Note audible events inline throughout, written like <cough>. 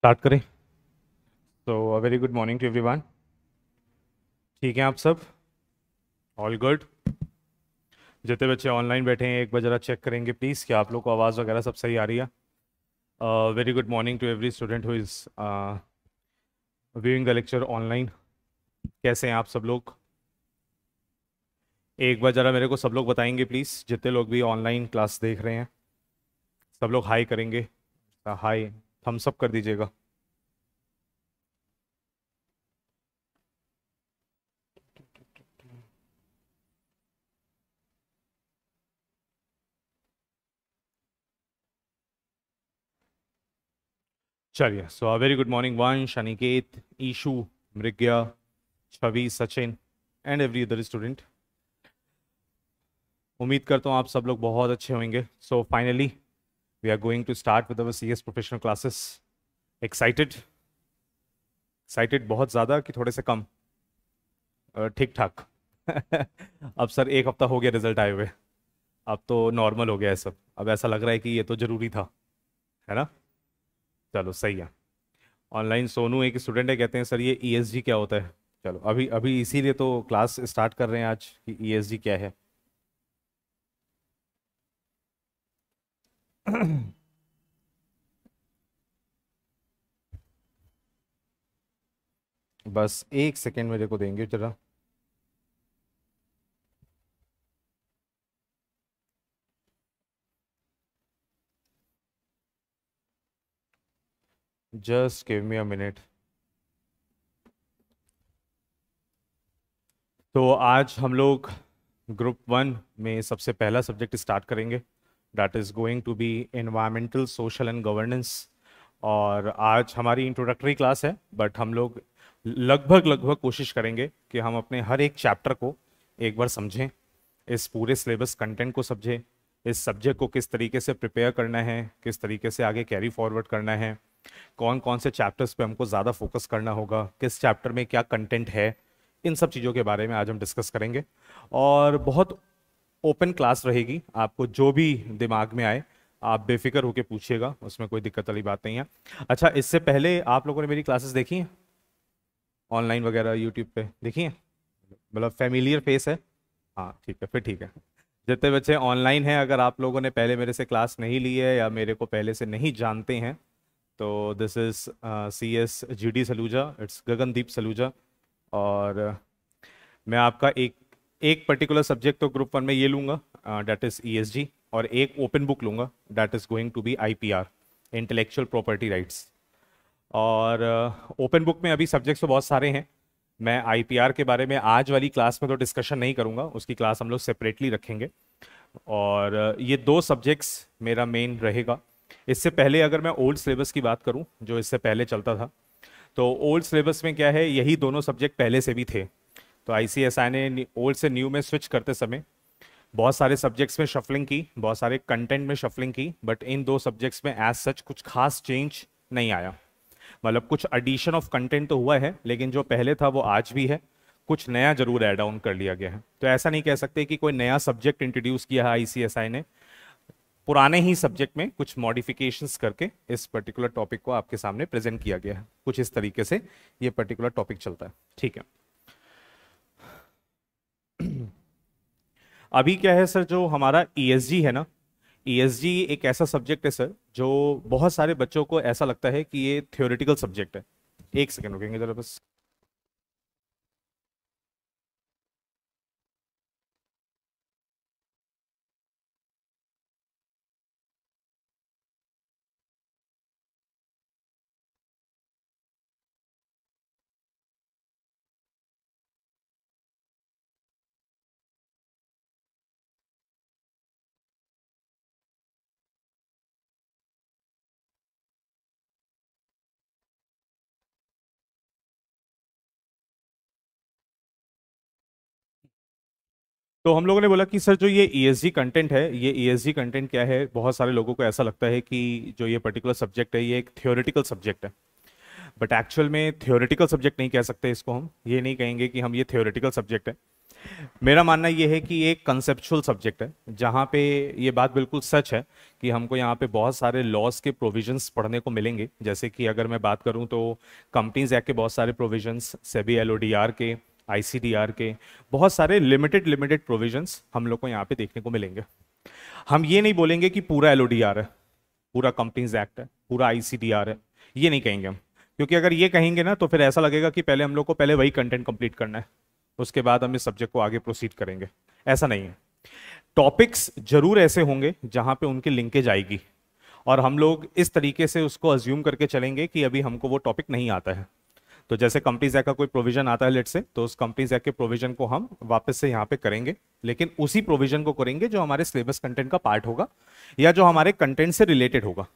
Start करें so a very good morning to everyone ठीक है आप सब ऑल गुड जितने बच्चे ऑनलाइन बैठे हैं एक बार ज़रा चेक करेंगे प्लीज़ कि आप लोग को आवाज़ वगैरह सब सही आ रही है very good morning to every student who is viewing the lecture online कैसे हैं आप सब लोग एक बार ज़रा मेरे को सब लोग बताएंगे प्लीज़ जितने लोग भी ऑनलाइन क्लास देख रहे हैं सब लोग हाई करेंगे हाई uh, थम्सअप कर दीजिएगा चलिए so very good morning Vansh Aniket Ishu Mrigya Chhavi Sachin and every other student उम्मीद करता हूँ आप सब लोग बहुत अच्छे होंगे so finally We are going to start with our CS professional classes. Excited? Excited बहुत ज़्यादा कि थोड़े से कम ठीक ठाक <laughs> अब सर एक हफ्ता हो गया रिजल्ट आए हुए अब तो नॉर्मल हो गया है सब अब ऐसा लग रहा है कि ये तो ज़रूरी था है ना चलो सही है ऑनलाइन सोनू एक स्टूडेंट है कहते हैं सर ये ई e क्या होता है चलो अभी अभी इसीलिए तो क्लास स्टार्ट कर रहे हैं आज कि ई e क्या है <clears throat> बस एक सेकेंड मेरे को देंगे जरा just give me a minute तो आज हम लोग ग्रुप वन में सबसे पहला सब्जेक्ट स्टार्ट करेंगे that is going to be environmental, social and governance. और आज हमारी इंट्रोडक्टरी क्लास है बट हम लोग लगभग लगभग कोशिश करेंगे कि हम अपने हर एक चैप्टर को एक बार समझें इस पूरे सिलेबस कंटेंट को समझें इस सब्जेक्ट को किस तरीके से प्रिपेयर करना है किस तरीके से आगे कैरी फॉरवर्ड करना है कौन कौन से चैप्टर्स पे हमको ज़्यादा फोकस करना होगा किस चैप्टर में क्या कंटेंट है इन सब चीज़ों के बारे में आज हम डिस्कस करेंगे और बहुत ओपन क्लास रहेगी आपको जो भी दिमाग में आए आप बेफिक्र होकर पूछिएगा उसमें कोई दिक्कत वाली बात नहीं है अच्छा इससे पहले आप लोगों ने मेरी क्लासेस देखी हैं ऑनलाइन वगैरह यूट्यूब पे देखी हैं मतलब फैमिलियर फेस है हाँ ठीक है फिर ठीक है जितने बच्चे ऑनलाइन हैं अगर आप लोगों ने पहले मेरे से क्लास नहीं ली है या मेरे को पहले से नहीं जानते हैं तो this is C S G D Saluja it's Gagandeep Saluja और मैं आपका एक एक पर्टिकुलर सब्जेक्ट तो ग्रुप वन में ये लूंगा डैट इज ई और एक ओपन बुक लूंगा that is going to be I P R intellectual property rights और ओपन uh, बुक में अभी सब्जेक्ट्स तो बहुत सारे हैं मैं आई के बारे में आज वाली क्लास में तो डिस्कशन नहीं करूँगा उसकी क्लास हम लोग सेपरेटली रखेंगे और uh, ये दो सब्जेक्ट्स मेरा मेन रहेगा इससे पहले अगर मैं ओल्ड सिलेबस की बात करूं जो इससे पहले चलता था तो ओल्ड सिलेबस में क्या है यही दोनों सब्जेक्ट पहले से भी थे तो आई ने ओल्ड से न्यू में स्विच करते समय बहुत सारे सब्जेक्ट्स में शफलिंग की बहुत सारे कंटेंट में शफलिंग की बट इन दो सब्जेक्ट्स में एज सच कुछ खास चेंज नहीं आया मतलब कुछ एडिशन ऑफ कंटेंट तो हुआ है लेकिन जो पहले था वो आज भी है कुछ नया जरूर एड ऑन कर लिया गया है तो ऐसा नहीं कह सकते कि कोई नया सब्जेक्ट इंट्रोड्यूस किया है आई ने पुराने ही सब्जेक्ट में कुछ मॉडिफिकेशंस करके इस पर्टिकुलर टॉपिक को आपके सामने प्रेजेंट किया गया है कुछ इस तरीके से ये पर्टिकुलर टॉपिक चलता है ठीक है अभी क्या है सर जो हमारा ई e है ना ई e एक ऐसा सब्जेक्ट है सर जो बहुत सारे बच्चों को ऐसा लगता है कि ये थियोरिटिकल सब्जेक्ट है एक सेकेंड रुकेंगे जरा बस तो हम लोगों ने बोला कि सर जो ये ई e कंटेंट है ये ई e कंटेंट क्या है बहुत सारे लोगों को ऐसा लगता है कि जो ये पर्टिकुलर सब्जेक्ट है ये एक थियोरिटिकल सब्जेक्ट है बट एक्चुअल में थियोरिटिकल सब्जेक्ट नहीं कह सकते इसको हम ये नहीं कहेंगे कि हम ये थियोरिटिकल सब्जेक्ट है मेरा मानना ये है कि ये एक कंसेप्चुअल सब्जेक्ट है जहाँ पे ये बात बिल्कुल सच है कि हमको यहाँ पे बहुत सारे लॉस के प्रोविजंस पढ़ने को मिलेंगे जैसे कि अगर मैं बात करूँ तो कंपनीज एक्ट के बहुत सारे प्रोविजंस सेबी एल के आईसीडीआर के बहुत सारे लिमिटेड लिमिटेड प्रोविजंस हम लोग को यहाँ पे देखने को मिलेंगे हम ये नहीं बोलेंगे कि पूरा एल है पूरा कंपनीज एक्ट है पूरा आईसीडीआर है ये नहीं कहेंगे हम क्योंकि अगर ये कहेंगे ना तो फिर ऐसा लगेगा कि पहले हम लोग को पहले वही कंटेंट कंप्लीट करना है उसके बाद हम इस सब्जेक्ट को आगे प्रोसीड करेंगे ऐसा नहीं है टॉपिक्स जरूर ऐसे होंगे जहाँ पे उनकी लिंकेज आएगी और हम लोग इस तरीके से उसको अज्यूम करके चलेंगे कि अभी हमको वो टॉपिक नहीं आता है तो जैसे कंपनीज एक्ट का कोई प्रोविजन आता है लेट से तो उस कंपनीज एक्ट के प्रोविजन को हम वापस से यहाँ पे करेंगे लेकिन उसी प्रोविजन को करेंगे जो हमारे सिलेबस कंटेंट का पार्ट होगा या जो हमारे कंटेंट से रिलेटेड होगा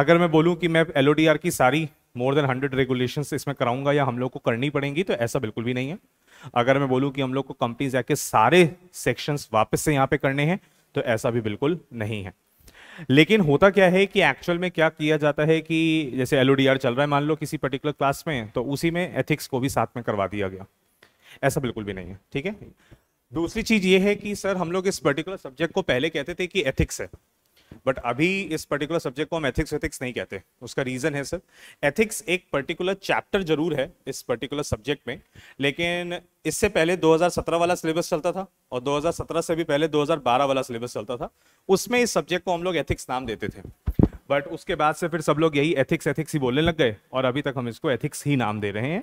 अगर मैं बोलूँ कि मैं एल की सारी मोर देन हंड्रेड रेगुलेशन इसमें कराऊंगा या हम लोग को करनी पड़ेंगी तो ऐसा बिल्कुल भी नहीं है अगर मैं बोलूँ कि हम लोग को कंपनीज एक्ट के सारे सेक्शन वापस से यहाँ पे करने हैं तो ऐसा भी बिल्कुल नहीं है लेकिन होता क्या है कि एक्चुअल में क्या किया जाता है कि जैसे एल चल रहा है मान लो किसी पर्टिकुलर क्लास में तो उसी में एथिक्स को भी साथ में करवा दिया गया ऐसा बिल्कुल भी नहीं है ठीक है दूसरी चीज़ ये है कि सर हम लोग इस पर्टिकुलर सब्जेक्ट को पहले कहते थे कि एथिक्स है बट अभी इस पर्टिकुलर सब्जेक्ट को हम एथिक्स एथिक्स नहीं कहते उसका रीज़न है सर एथिक्स एक पर्टिकुलर चैप्टर जरूर है इस पर्टिकुलर सब्जेक्ट में लेकिन इससे पहले 2017 वाला सिलेबस चलता था और 2017 से भी पहले 2012 वाला सिलेबस चलता था उसमें इस सब्जेक्ट को हम लोग एथिक्स नाम देते थे बट उसके बाद से फिर सब लोग यही एथिक्स एथिक्स ही बोलने लग गए और अभी तक हम इसको एथिक्स ही नाम दे रहे हैं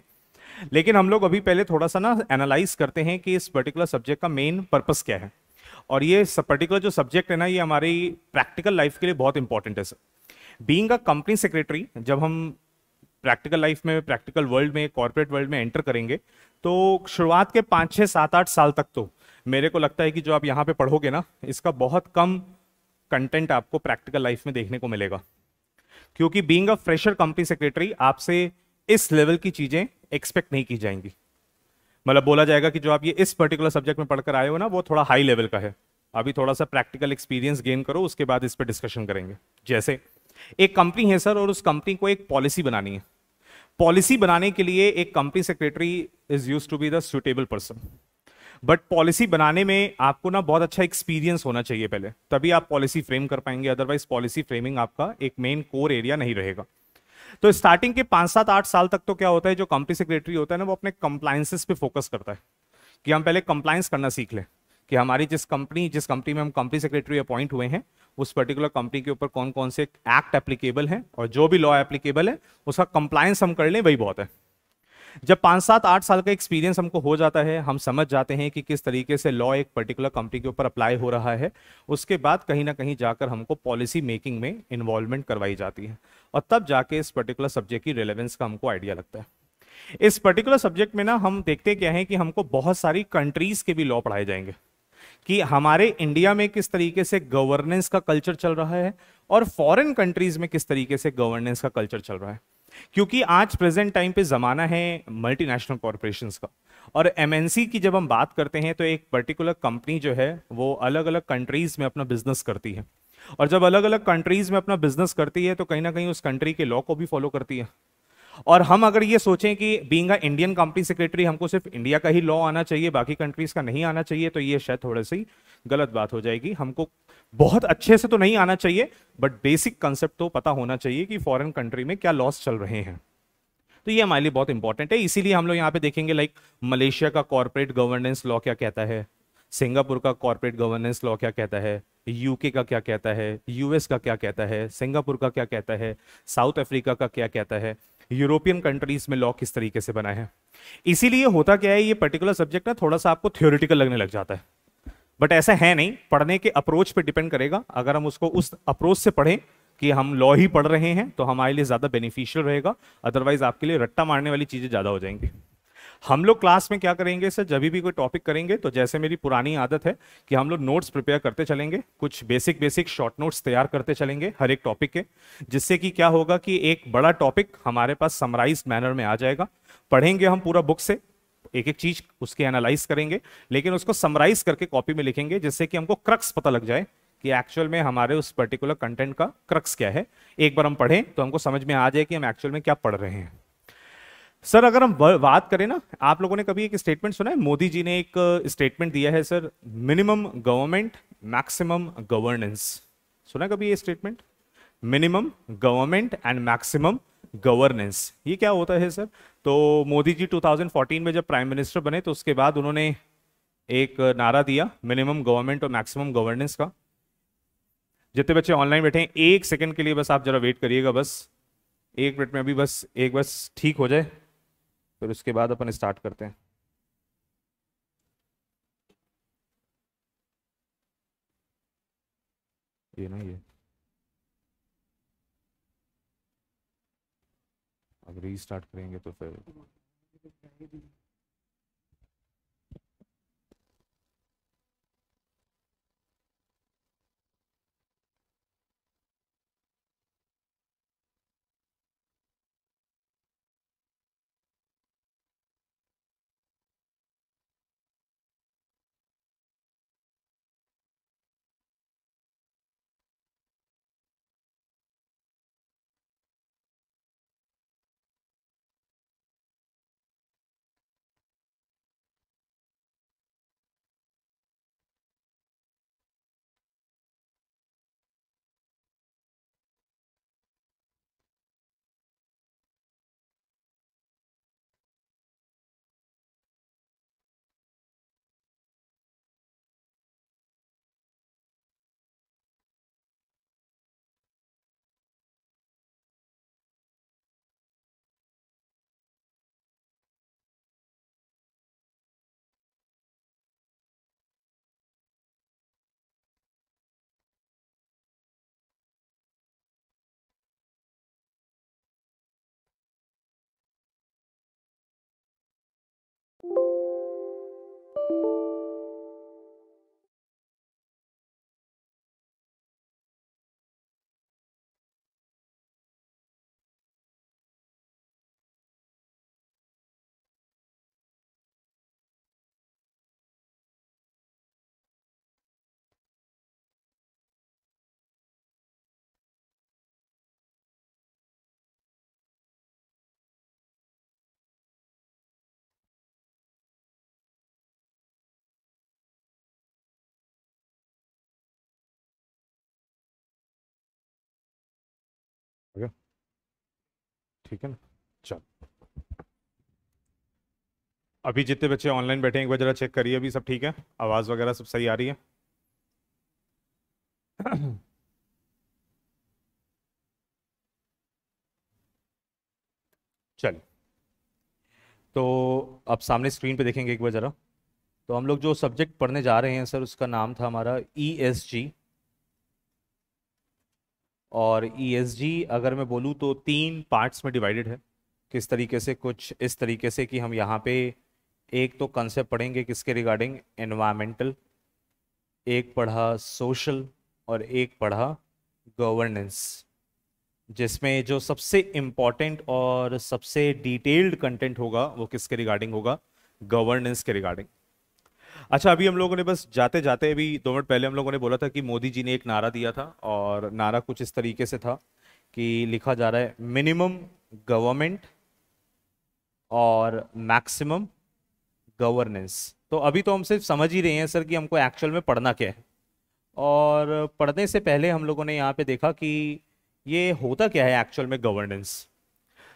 लेकिन हम लोग अभी पहले थोड़ा सा ना एनालाइज करते हैं कि इस पर्टिकुलर सब्जेक्ट का मेन पर्पस क्या है और ये पर्टिकुलर जो सब्जेक्ट है ना ये हमारी प्रैक्टिकल लाइफ के लिए बहुत इंपॉर्टेंट है sir being a company secretary जब हम प्रैक्टिकल लाइफ में प्रैक्टिकल वर्ल्ड में कॉरपोरेट वर्ल्ड में एंटर करेंगे तो शुरुआत के पाँच छः सात आठ साल तक तो मेरे को लगता है कि जो आप यहाँ पे पढ़ोगे ना इसका बहुत कम कंटेंट आपको प्रैक्टिकल लाइफ में देखने को मिलेगा क्योंकि being a fresher company secretary आपसे इस लेवल की चीज़ें एक्सपेक्ट नहीं की जाएंगी मतलब बोला जाएगा कि जो आप ये इस पर्टिकुलर सब्जेक्ट में पढ़कर आए हो ना वो थोड़ा हाई लेवल का है अभी थोड़ा सा प्रैक्टिकल एक्सपीरियंस गेन करो उसके बाद इस पर डिस्कशन करेंगे जैसे एक कंपनी है सर और उस कंपनी को एक पॉलिसी बनानी है पॉलिसी बनाने के लिए एक company secretary is use to be the suitable person but policy बनाने में आपको ना बहुत अच्छा एक्सपीरियंस होना चाहिए पहले तभी आप पॉलिसी फ्रेम कर पाएंगे अदरवाइज पॉलिसी फ्रेमिंग आपका एक मेन कोर एरिया नहीं रहेगा तो स्टार्टिंग के पांच सात आठ साल तक तो क्या होता है जो कंपनी सेक्रेटरी होता है ना वो अपने कंप्लाइंसेस पे फोकस करता है कि हम पहले कंप्लायंस करना सीख लें कि हमारी जिस कंपनी जिस कंपनी में हम कंपनी सेक्रेटरी अपॉइंट हुए हैं उस पर्टिकुलर कंपनी के ऊपर कौन कौन से एक्ट एप्लीकेबल हैं और जो भी लॉ एप्लीकेबल है उसका कंप्लायंस हम कर लें वही बहुत है जब पाँच सात आठ साल का एक्सपीरियंस हमको हो जाता है हम समझ जाते हैं कि किस तरीके से लॉ एक पर्टिकुलर कंपनी के ऊपर अप्लाई हो रहा है उसके बाद कहीं ना कहीं जाकर हमको पॉलिसी मेकिंग में इन्वॉल्वमेंट करवाई जाती है और तब जाके इस पर्टिकुलर सब्जेक्ट की रिलेवेंस का हमको आइडिया लगता है इस पर्टिकुलर सब्जेक्ट में ना हम देखते क्या है कि हमको बहुत सारी कंट्रीज के भी लॉ पढ़ाए जाएंगे कि हमारे इंडिया में किस तरीके से गवर्नेंस का कल्चर चल रहा है और फॉरेन कंट्रीज में किस तरीके से गवर्नेंस का कल्चर चल रहा है क्योंकि आज प्रेजेंट टाइम पे ज़माना है मल्टीनेशनल कॉरपोरेशंस का और एमएनसी की जब हम बात करते हैं तो एक पर्टिकुलर कंपनी जो है वो अलग अलग कंट्रीज़ में अपना बिजनेस करती है और जब अलग अलग कंट्रीज़ में अपना बिजनेस करती है तो कहीं ना कहीं उस कंट्री के लॉ को भी फॉलो करती है और हम अगर ये सोचें कि बींग इंडियन कंपनी सेक्रेटरी हमको सिर्फ इंडिया का ही लॉ आना चाहिए बाकी कंट्रीज का नहीं आना चाहिए तो ये शायद थोड़ी सी गलत बात हो जाएगी हमको बहुत अच्छे से तो नहीं आना चाहिए बट बेसिक कंसेप्ट तो पता होना चाहिए कि फॉरेन कंट्री में क्या लॉस चल रहे हैं तो ये हमारे लिए बहुत इंपॉर्टेंट है इसीलिए हम लोग यहाँ पे देखेंगे लाइक मलेशिया का कॉरपोरेट गवर्नेंस लॉ क्या कहता है सिंगापुर का कॉरपोरेट गवर्नेंस लॉ क्या कहता है यूके का क्या कहता है यूएस का क्या कहता है सिंगापुर का क्या कहता है साउथ अफ्रीका का क्या कहता है यूरोपियन कंट्रीज में लॉ किस तरीके से बनाए हैं इसीलिए होता क्या है ये पर्टिकुलर सब्जेक्ट ना थोड़ा सा आपको थियोरिटिकल लगने लग जाता है बट ऐसा है नहीं पढ़ने के अप्रोच पे डिपेंड करेगा अगर हम उसको उस अप्रोच से पढ़ें कि हम लॉ ही पढ़ रहे हैं तो हमारे लिए ज़्यादा बेनिफिशियल रहेगा अदरवाइज आपके लिए रट्टा मारने वाली चीज़ें ज़्यादा हो जाएंगी हम लोग क्लास में क्या करेंगे सर जब भी कोई टॉपिक करेंगे तो जैसे मेरी पुरानी आदत है कि हम लोग नोट्स प्रिपेयर करते चलेंगे कुछ बेसिक बेसिक शॉर्ट नोट्स तैयार करते चलेंगे हर एक टॉपिक के जिससे कि क्या होगा कि एक बड़ा टॉपिक हमारे पास समराइज मैनर में आ जाएगा पढ़ेंगे हम पूरा बुक से एक एक चीज उसके एनालाइज करेंगे लेकिन उसको समराइज करके कॉपी में लिखेंगे जिससे कि हमको क्रक्स पता लग जाए कि एक्चुअल में हमारे उस पर्टिकुलर कंटेंट का क्रक्स क्या है एक बार हम पढ़ें तो हमको समझ में आ जाए कि हम एक्चुअल में क्या पढ़ रहे हैं सर अगर हम बात करें ना आप लोगों ने कभी एक स्टेटमेंट सुना है मोदी जी ने एक स्टेटमेंट दिया है sir minimum government maximum governance सुना है कभी ये statement minimum government and maximum governance ये क्या होता है सर तो मोदी जी 2014 में जब प्राइम मिनिस्टर बने तो उसके बाद उन्होंने एक नारा दिया मिनिमम गवर्नमेंट और मैक्सिमम गवर्नेंस का जितने बच्चे ऑनलाइन बैठे हैं एक सेकंड के लिए बस आप जरा वेट करिएगा बस एक मिनट में अभी बस एक बस ठीक हो जाए फिर उसके बाद अपन स्टार्ट करते हैं ये ना ये अब रीस्टार्ट करेंगे तो फिर Thank you ठीक है ना चल अभी जितने बच्चे ऑनलाइन बैठे हैं एक बार जरा चेक करिए अभी सब ठीक है आवाज़ वगैरह सब सही आ रही है <clears throat> चलिए तो आप सामने स्क्रीन पे देखेंगे एक बार ज़रा तो हम लोग जो सब्जेक्ट पढ़ने जा रहे हैं सर उसका नाम था हमारा ई एस जी और ई e अगर मैं बोलूँ तो तीन पार्ट्स में डिवाइडेड है किस तरीके से कुछ इस तरीके से कि हम यहाँ पे एक तो कंसेप्ट पढ़ेंगे किसके रिगार्डिंग एनवायरमेंटल एक पढ़ा सोशल और एक पढ़ा गवर्नेंस जिसमें जो सबसे इम्पॉर्टेंट और सबसे डिटेल्ड कंटेंट होगा वो किसके रिगार्डिंग होगा गवर्नेंस के रिगार्डिंग अच्छा अभी हम लोगों ने बस जाते जाते अभी दो मिनट पहले हम लोगों ने बोला था कि मोदी जी ने एक नारा दिया था और नारा कुछ इस तरीके से था कि लिखा जा रहा है मिनिमम गवर्नमेंट और मैक्सिमम गवर्नेंस तो अभी तो हम सिर्फ समझ ही रहे हैं सर कि हमको एक्चुअल में पढ़ना क्या है और पढ़ने से पहले हम लोगों ने यहाँ पे देखा कि ये होता क्या है एक्चुअल में गवर्नेंस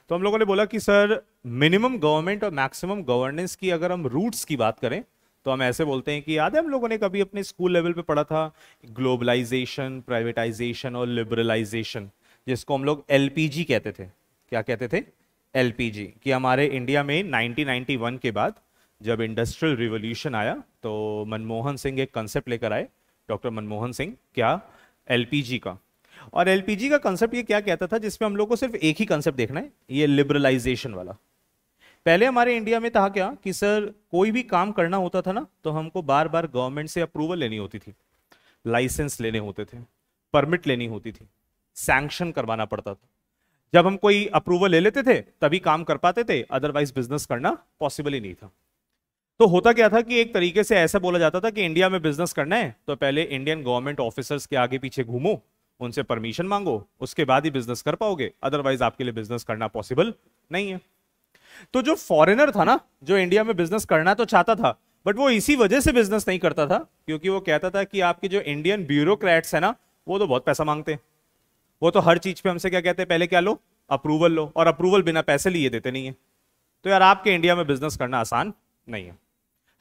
तो हम लोगों ने बोला कि सर मिनिमम गवर्नमेंट और मैक्सिमम गवर्नेंस की अगर हम रूट्स की बात करें तो हम ऐसे बोलते हैं कि याद है हम लोगों ने कभी अपने स्कूल लेवल पे पढ़ा था ग्लोबलाइजेशन प्राइवेटाइजेशन और लिबरलाइजेशन जिसको हम लोग एल कहते थे क्या कहते थे एल कि हमारे इंडिया में 1991 के बाद जब इंडस्ट्रियल रिवोल्यूशन आया तो मनमोहन सिंह एक कंसेप्ट लेकर आए डॉक्टर मनमोहन सिंह क्या एल का और एल का कंसेप्ट ये क्या कहता था जिसमें हम लोग को सिर्फ एक ही कंसेप्ट देखना है ये लिबरलाइजेशन वाला पहले हमारे इंडिया में था क्या कि सर कोई भी काम करना होता था ना तो हमको बार बार गवर्नमेंट से अप्रूवल लेनी होती थी लाइसेंस लेने होते थे परमिट लेनी होती थी सैंक्शन करवाना पड़ता था जब हम कोई अप्रूवल ले लेते थे तभी काम कर पाते थे अदरवाइज बिजनेस करना पॉसिबल ही नहीं था तो होता क्या था कि एक तरीके से ऐसा बोला जाता था कि इंडिया में बिजनेस करना है तो पहले इंडियन गवर्नमेंट ऑफिसर्स के आगे पीछे घूमो उनसे परमिशन मांगो उसके बाद ही बिजनेस कर पाओगे अदरवाइज आपके लिए बिजनेस करना पॉसिबल नहीं है तो जो फॉरेनर था ना जो इंडिया में बिजनेस करना तो चाहता था बट वो इसी वजह से बिजनेस नहीं करता था क्योंकि वो कहता था कि आपके जो इंडियन ब्यूरोक्रेट्स है ना वो तो बहुत पैसा मांगते हैं वो तो हर चीज पे हमसे क्या कहते हैं पहले क्या लो अप्रूवल लो और अप्रूवल बिना पैसे लिए देते नहीं है तो यार आपके इंडिया में बिजनेस करना आसान नहीं है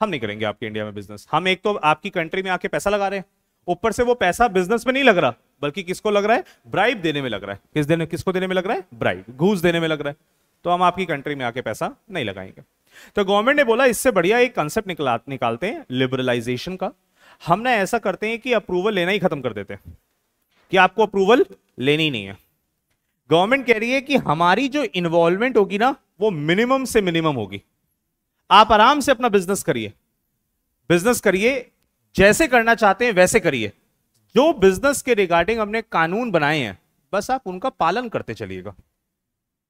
हम नहीं करेंगे आपके इंडिया में बिजनेस हम एक तो आपकी कंट्री में आके पैसा लगा रहे हैं ऊपर से वो पैसा बिजनेस में नहीं लग रहा बल्कि किसको लग रहा है ब्राइब देने में लग रहा है किस देने किसको देने में लग रहा है ब्राइब घूस देने में लग रहा है तो हम आपकी कंट्री में आके पैसा नहीं लगाएंगे तो गवर्नमेंट ने बोला इससे बढ़िया एक कंसेप्ट निकला निकालते हैं लिबरलाइजेशन का हम ना ऐसा करते हैं कि अप्रूवल लेना ही खत्म कर देते हैं कि आपको अप्रूवल लेनी ही नहीं है गवर्नमेंट कह रही है कि हमारी जो इन्वॉल्वमेंट होगी ना वो मिनिमम से मिनिमम होगी आप आराम से अपना बिजनेस करिए बिजनेस करिए जैसे करना चाहते हैं वैसे करिए जो बिजनेस के रिगार्डिंग हमने कानून बनाए हैं बस आप उनका पालन करते चलिएगा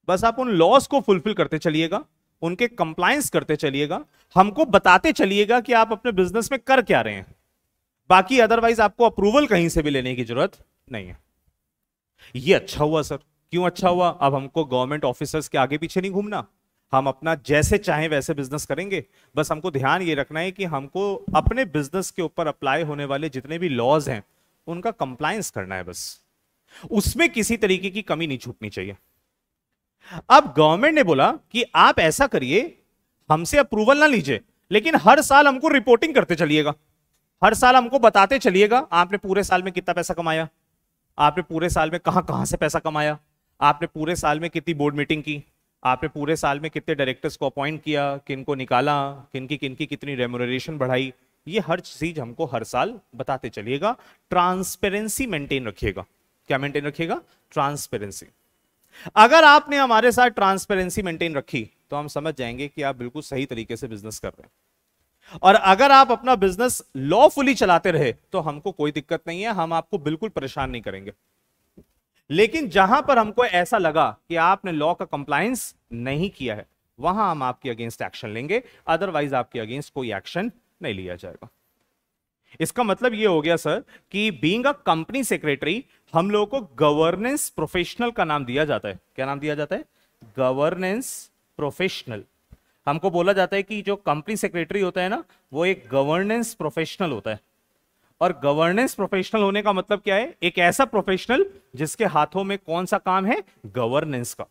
बस आप उन लॉस को फुलफिल करते चलिएगा उनके कंप्लायंस करते चलिएगा हमको बताते चलिएगा कि आप अपने बिजनेस में कर क्या रहे हैं बाकी अदरवाइज आपको अप्रूवल कहीं से भी लेने की जरूरत नहीं है ये अच्छा हुआ सर क्यों अच्छा हुआ अब हमको गवर्नमेंट ऑफिसर्स के आगे पीछे नहीं घूमना हम अपना जैसे चाहें वैसे बिजनेस करेंगे बस हमको ध्यान ये रखना है कि हमको अपने बिजनेस के ऊपर अप्लाई होने वाले जितने भी लॉज हैं उनका कंप्लायंस करना है बस उसमें किसी तरीके की कमी नहीं छूटनी चाहिए अब गवर्नमेंट ने बोला कि आप ऐसा करिए हमसे अप्रूवल ना लीजिए लेकिन हर साल हमको रिपोर्टिंग करते चलिएगा हर साल हमको बताते चलिएगा आपने पूरे साल में कितना पैसा कमाया आपने पूरे साल में कहां कहां से पैसा कमाया आपने पूरे साल में कितनी बोर्ड मीटिंग की आपने पूरे साल में कितने डायरेक्टर्स को अपॉइंट किया किन को निकाला किन की किन की कितनी रेमोरेशन बढ़ाई ये हर चीज हमको हर साल बताते चलिएगा ट्रांसपेरेंसी मेंटेन रखिएगा क्या मेंटेन रखिएगा ट्रांसपेरेंसी अगर आपने हमारे साथ ट्रांसपेरेंसी मेंटेन रखी तो हम समझ जाएंगे कि आप बिल्कुल सही तरीके से बिजनेस कर रहे हैं और अगर आप अपना बिजनेस लॉफुली चलाते रहे तो हमको कोई दिक्कत नहीं है हम आपको बिल्कुल परेशान नहीं करेंगे लेकिन जहां पर हमको ऐसा लगा कि आपने लॉ का कंप्लायंस नहीं किया है वहां हम आपके अगेंस्ट एक्शन लेंगे अदरवाइज आपके अगेंस्ट कोई एक्शन नहीं लिया जाएगा इसका मतलब ये हो गया सर कि बींग अ कंपनी सेक्रेटरी हम लोगों को गवर्नेंस प्रोफेशनल का नाम दिया जाता है क्या नाम दिया जाता है गवर्नेंस प्रोफेशनल हमको बोला जाता है कि जो कंपनी सेक्रेटरी होता है ना वो एक गवर्नेंस प्रोफेशनल होता है और गवर्नेंस प्रोफेशनल होने का मतलब क्या है एक ऐसा प्रोफेशनल जिसके हाथों में कौन सा काम है गवर्नेंस का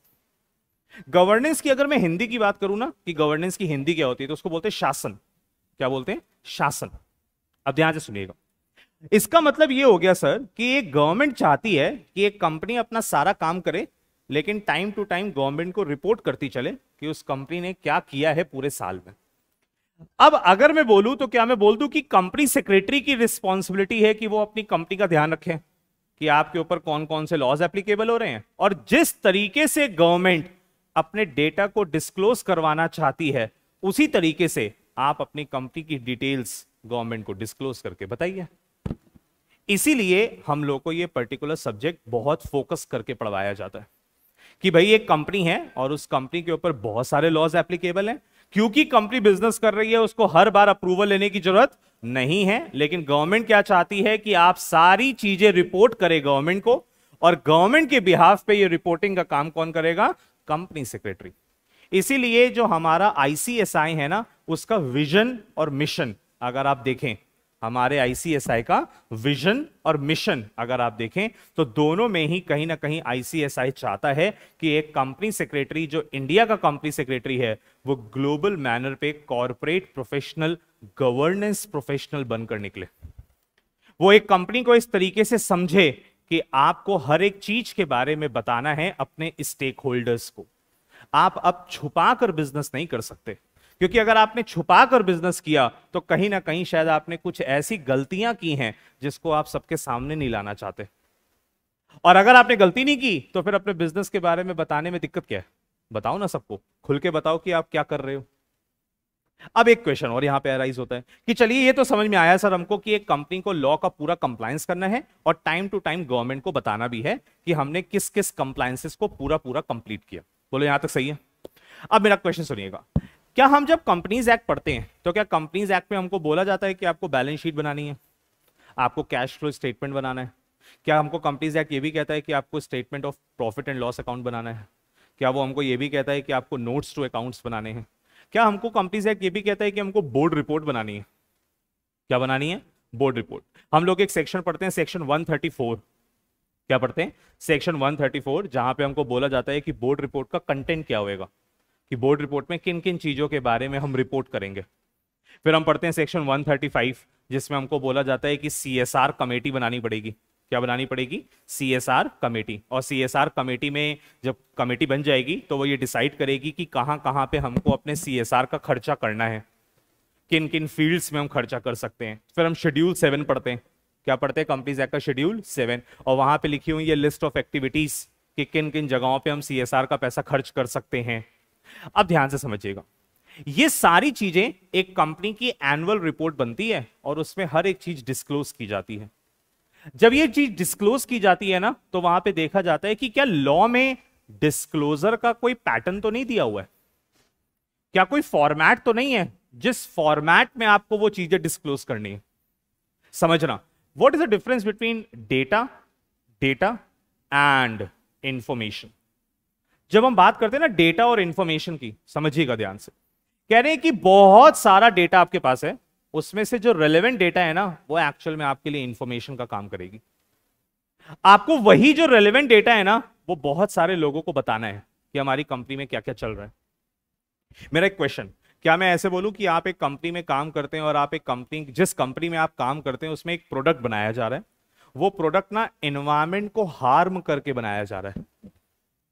गवर्नेंस की अगर मैं हिंदी की बात करूं ना कि गवर्नेंस की हिंदी क्या होती है तो उसको बोलते हैं शासन क्या बोलते हैं शासन अब ध्यान से सुनिएगा इसका मतलब ये हो गया सर कि एक गवर्नमेंट चाहती है कि एक कंपनी अपना सारा काम करे लेकिन टाइम टू टाइम गवर्नमेंट को रिपोर्ट करती चले कि उस कंपनी ने क्या किया है पूरे साल में अब अगर मैं बोलूं तो क्या मैं बोल दूं कि कंपनी सेक्रेटरी की रिस्पॉन्सिबिलिटी है कि वो अपनी कंपनी का ध्यान रखें कि आपके ऊपर कौन कौन से लॉज एप्लीकेबल हो रहे हैं और जिस तरीके से गवर्नमेंट अपने डेटा को डिस्क्लोज करवाना चाहती है उसी तरीके से आप अपनी कंपनी की डिटेल्स गवर्नमेंट को डिस्क्लोज करके बताइए इसीलिए हम लोग को ये पर्टिकुलर सब्जेक्ट बहुत फोकस करके पढ़वाया जाता है कि भाई एक कंपनी है और उस कंपनी के ऊपर बहुत सारे लॉज एप्लीकेबल हैं क्योंकि कंपनी बिजनेस कर रही है उसको हर बार अप्रूवल लेने की जरूरत नहीं है लेकिन गवर्नमेंट क्या चाहती है कि आप सारी चीजें रिपोर्ट करे गवर्नमेंट को और गवर्नमेंट के बिहाफ पे ये रिपोर्टिंग का काम कौन करेगा कंपनी सेक्रेटरी इसीलिए जो हमारा आईसीएसआई है ना उसका विजन और मिशन अगर आप देखें हमारे आईसीएसआई का विजन और मिशन अगर आप देखें तो दोनों में ही कहीं ना कहीं आईसीएसआई चाहता है कि एक कंपनी सेक्रेटरी जो इंडिया का कंपनी सेक्रेटरी है वो ग्लोबल मैनर पे कॉरपोरेट प्रोफेशनल गवर्नेंस प्रोफेशनल बनकर निकले वो एक कंपनी को इस तरीके से समझे कि आपको हर एक चीज के बारे में बताना है अपने स्टेक होल्डर्स को आप अब छुपा कर बिजनेस नहीं कर सकते क्योंकि अगर आपने छुपा कर बिजनेस किया तो कहीं ना कहीं शायद आपने कुछ ऐसी गलतियां की हैं जिसको आप सबके सामने नहीं लाना चाहते और अगर आपने गलती नहीं की तो फिर अपने बिजनेस के बारे में बताने में दिक्कत क्या है बताओ ना सबको खुल के बताओ कि आप क्या कर रहे हो अब एक क्वेश्चन और यहां पे अराइज होता है कि चलिए ये तो समझ में आया सर हमको कि एक कंपनी को लॉ का पूरा कंप्लायंस करना है और टाइम टू टाइम गवर्नमेंट को बताना भी है कि हमने किस किस कंप्लायंसेस को पूरा पूरा कंप्लीट किया बोलो यहां तक सही है अब मेरा क्वेश्चन सुनिएगा क्या हम जब कंपनीज एक्ट पढ़ते हैं तो क्या कंपनीज एक्ट में हमको बोला जाता है कि आपको बैलेंस शीट बनानी है आपको कैश फ्लो स्टेटमेंट बनाना है क्या हमको कंपनीज एक्ट ये भी कहता है कि आपको statement of profit and loss account बनाना है क्या वो हमको ये भी कहता है कि आपको नोट्स टू अकाउंट्स बनाने हैं क्या हमको कंपनीज एक्ट ये भी कहता है कि हमको बोर्ड रिपोर्ट बनानी है क्या बनानी है बोर्ड रिपोर्ट हम लोग एक सेक्शन पढ़ते हैं सेक्शन 134 क्या पढ़ते हैं सेक्शन 134 जहां पर हमको बोला जाता है कि बोर्ड रिपोर्ट का कंटेंट क्या होगा कि बोर्ड रिपोर्ट में किन किन चीज़ों के बारे में हम रिपोर्ट करेंगे फिर हम पढ़ते हैं सेक्शन 135 जिसमें हमको बोला जाता है कि सी कमेटी बनानी पड़ेगी क्या बनानी पड़ेगी सी कमेटी और सी कमेटी में जब कमेटी बन जाएगी तो वो ये डिसाइड करेगी कि कहाँ कहाँ पे हमको अपने सी का खर्चा करना है किन किन फील्ड्स में हम खर्चा कर सकते हैं फिर हम शेड्यूल सेवन पढ़ते हैं क्या पढ़ते हैं कंपनीज एक्ट का शेड्यूल सेवन और वहां पे लिखी हुई ये लिस्ट ऑफ एक्टिविटीज कि किन किन जगहों पे हम सी का पैसा खर्च कर सकते हैं अब ध्यान से समझिएगा ये सारी चीजें एक कंपनी की एनुअल रिपोर्ट बनती है और उसमें हर एक चीज डिस्क्लोज की जाती है जब ये चीज डिस्क्लोज की जाती है ना तो वहां पे देखा जाता है कि क्या लॉ में डिस्क्लोजर का कोई पैटर्न तो नहीं दिया हुआ है क्या कोई फॉर्मेट तो नहीं है जिस फॉर्मेट में आपको वो चीजें डिस्क्लोज करनी है समझना what is the difference between data data and information जब हम बात करते हैं ना डेटा और इंफॉर्मेशन की समझिएगा ध्यान से कह रहे हैं कि बहुत सारा डेटा आपके पास है उसमें से जो रेलेवेंट डेटा है ना वो एक्चुअल में आपके लिए इंफॉर्मेशन का काम करेगी आपको वही जो रेलेवेंट डेटा है ना वो बहुत सारे लोगों को बताना है कि हमारी कंपनी में क्या क्या चल रहा है मेरा एक क्वेश्चन क्या मैं ऐसे बोलूं कि आप एक कंपनी में काम करते हैं और आप एक कंपनी जिस कंपनी में आप काम करते हैं उसमें एक प्रोडक्ट बनाया जा रहा है वो प्रोडक्ट ना इन्वायरमेंट को हार्म करके बनाया जा रहा है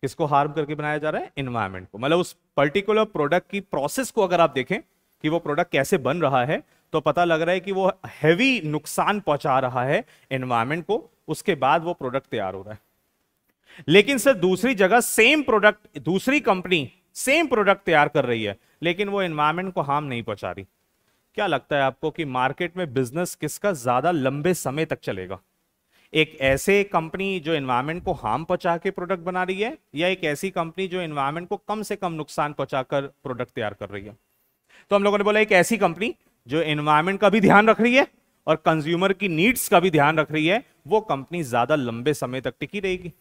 किसको हार्म करके बनाया जा रहा है इन्वायरमेंट को मतलब उस पर्टिकुलर प्रोडक्ट की प्रोसेस को अगर आप देखें कि वो प्रोडक्ट कैसे बन रहा है तो पता लग रहा है कि वो हैवी नुकसान पहुंचा रहा है इन्वायरमेंट को उसके बाद वो प्रोडक्ट तैयार हो रहा है लेकिन सर दूसरी जगह सेम प्रोडक्ट दूसरी कंपनी सेम प्रोडक्ट तैयार कर रही है लेकिन वो इन्वायरमेंट को हार्म नहीं पहुंचा रही क्या लगता है आपको कि मार्केट में बिजनेस किसका ज्यादा लंबे समय तक चलेगा एक ऐसे कंपनी जो इन्वायरमेंट को हार्म पहुंचा के प्रोडक्ट बना रही है या एक ऐसी कंपनी जो इन्वायरमेंट को कम से कम नुकसान पहुंचाकर प्रोडक्ट तैयार कर रही है तो हम लोगों ने बोला एक ऐसी कंपनी जो इन्वायरमेंट का भी ध्यान रख रही है और कंज्यूमर की नीड्स का भी ध्यान रख रही है वो कंपनी ज्यादा लंबे समय तक टिकी रहेगी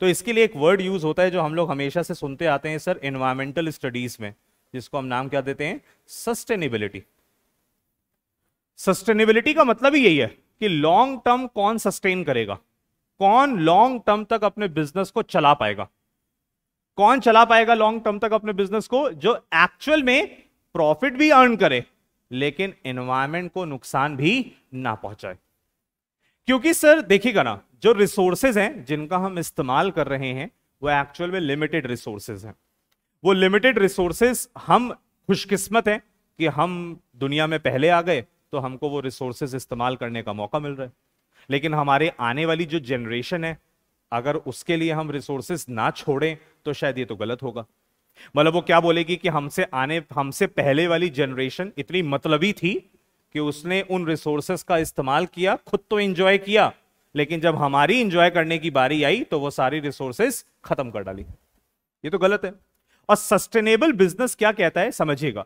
तो इसके लिए एक वर्ड यूज होता है जो हम लोग हमेशा से सुनते आते हैं सर एनवायरमेंटल स्टडीज में जिसको हम नाम क्या देते हैं सस्टेनेबिलिटी सस्टेनेबिलिटी का मतलब ही यही है कि लॉन्ग टर्म कौन सस्टेन करेगा कौन लॉन्ग टर्म तक अपने बिजनेस को चला पाएगा कौन चला पाएगा लॉन्ग टर्म तक अपने बिजनेस को जो एक्चुअल में प्रॉफिट भी अर्न करे लेकिन एनवायरमेंट को नुकसान भी ना पहुंचाए क्योंकि सर देखिएगा ना जो रिसोर्सेज हैं जिनका हम इस्तेमाल कर रहे हैं वो एक्चुअल में लिमिटेड रिसोर्सेज हैं वो लिमिटेड रिसोर्सेज हम खुशकिस्मत हैं कि हम दुनिया में पहले आ गए तो हमको वो रिसोर्सेज इस्तेमाल करने का मौका मिल रहा है लेकिन हमारे आने वाली जो जनरेशन है अगर उसके लिए हम रिसोर्सेज ना छोड़ें तो शायद ये तो गलत होगा मतलब वो क्या बोलेगी कि हमसे आने हमसे पहले वाली जनरेशन इतनी मतलबी थी कि उसने उन रिसोर्सेस का इस्तेमाल किया खुद तो इंजॉय किया लेकिन जब हमारी इंजॉय करने की बारी आई तो वो सारी रिसोर्सेस खत्म कर डाली ये तो गलत है और सस्टेनेबल बिजनेस क्या कहता है समझिएगा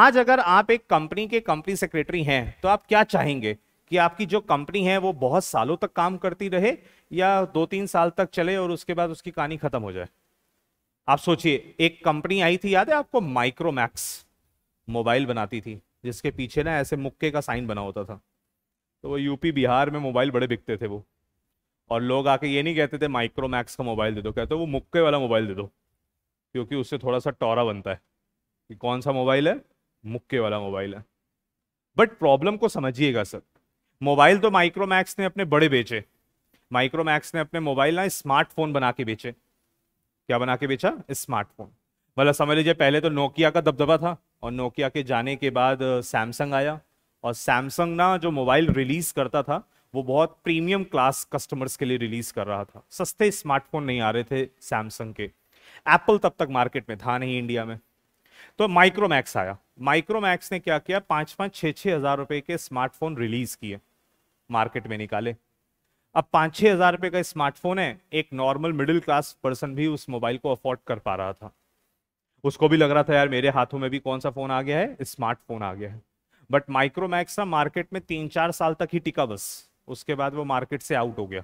आज अगर आप एक कंपनी के कंपनी सेक्रेटरी हैं तो आप क्या चाहेंगे कि आपकी जो कंपनी है वो बहुत सालों तक काम करती रहे या दो तीन साल तक चले और उसके बाद उसकी कहानी खत्म हो जाए आप सोचिए एक कंपनी आई थी याद है आपको माइक्रोमैक्स मोबाइल बनाती थी जिसके पीछे ना ऐसे मुक्के का साइन बना होता था तो वो यूपी बिहार में मोबाइल बड़े बिकते थे वो और लोग आके ये नहीं कहते थे मैक्स का मोबाइल दे दो कहते वो मुक्के वाला मोबाइल दे दो क्योंकि उससे थोड़ा सा टोरा बनता है कि कौन सा मोबाइल है मुक्के वाला मोबाइल है बट प्रॉब्लम को समझिएगा सर मोबाइल तो माइक्रोमैक्स ने अपने बड़े बेचे माइक्रोमैक्स ने अपने मोबाइल ना स्मार्टफोन बना के बेचे क्या बना के बेचा स्मार्टफोन मतलब समझ लीजिए पहले तो नोकिया का दबदबा था और नोकिया के जाने के बाद सैमसंग आया और सैमसंग ना जो मोबाइल रिलीज करता था वो बहुत प्रीमियम क्लास कस्टमर्स के लिए रिलीज कर रहा था सस्ते स्मार्टफोन नहीं आ रहे थे सैमसंग के एप्पल तब तक मार्केट में था नहीं इंडिया में तो माइक्रोमैक्स आया माइक्रोमैक्स ने क्या किया पाँच पाँच छः छः हज़ार रुपये के स्मार्टफोन रिलीज किए मार्केट में निकाले अब पाँच छः हज़ार रुपये का स्मार्टफोन है एक नॉर्मल मिडिल क्लास पर्सन भी उस मोबाइल को अफोर्ड कर पा रहा था उसको भी लग रहा था यार मेरे हाथों में भी कौन सा फोन आ गया है स्मार्टफोन आ गया है बट माइक्रोमैक्स ना मार्केट में तीन चार साल तक ही टिका बस उसके बाद वो मार्केट से आउट हो गया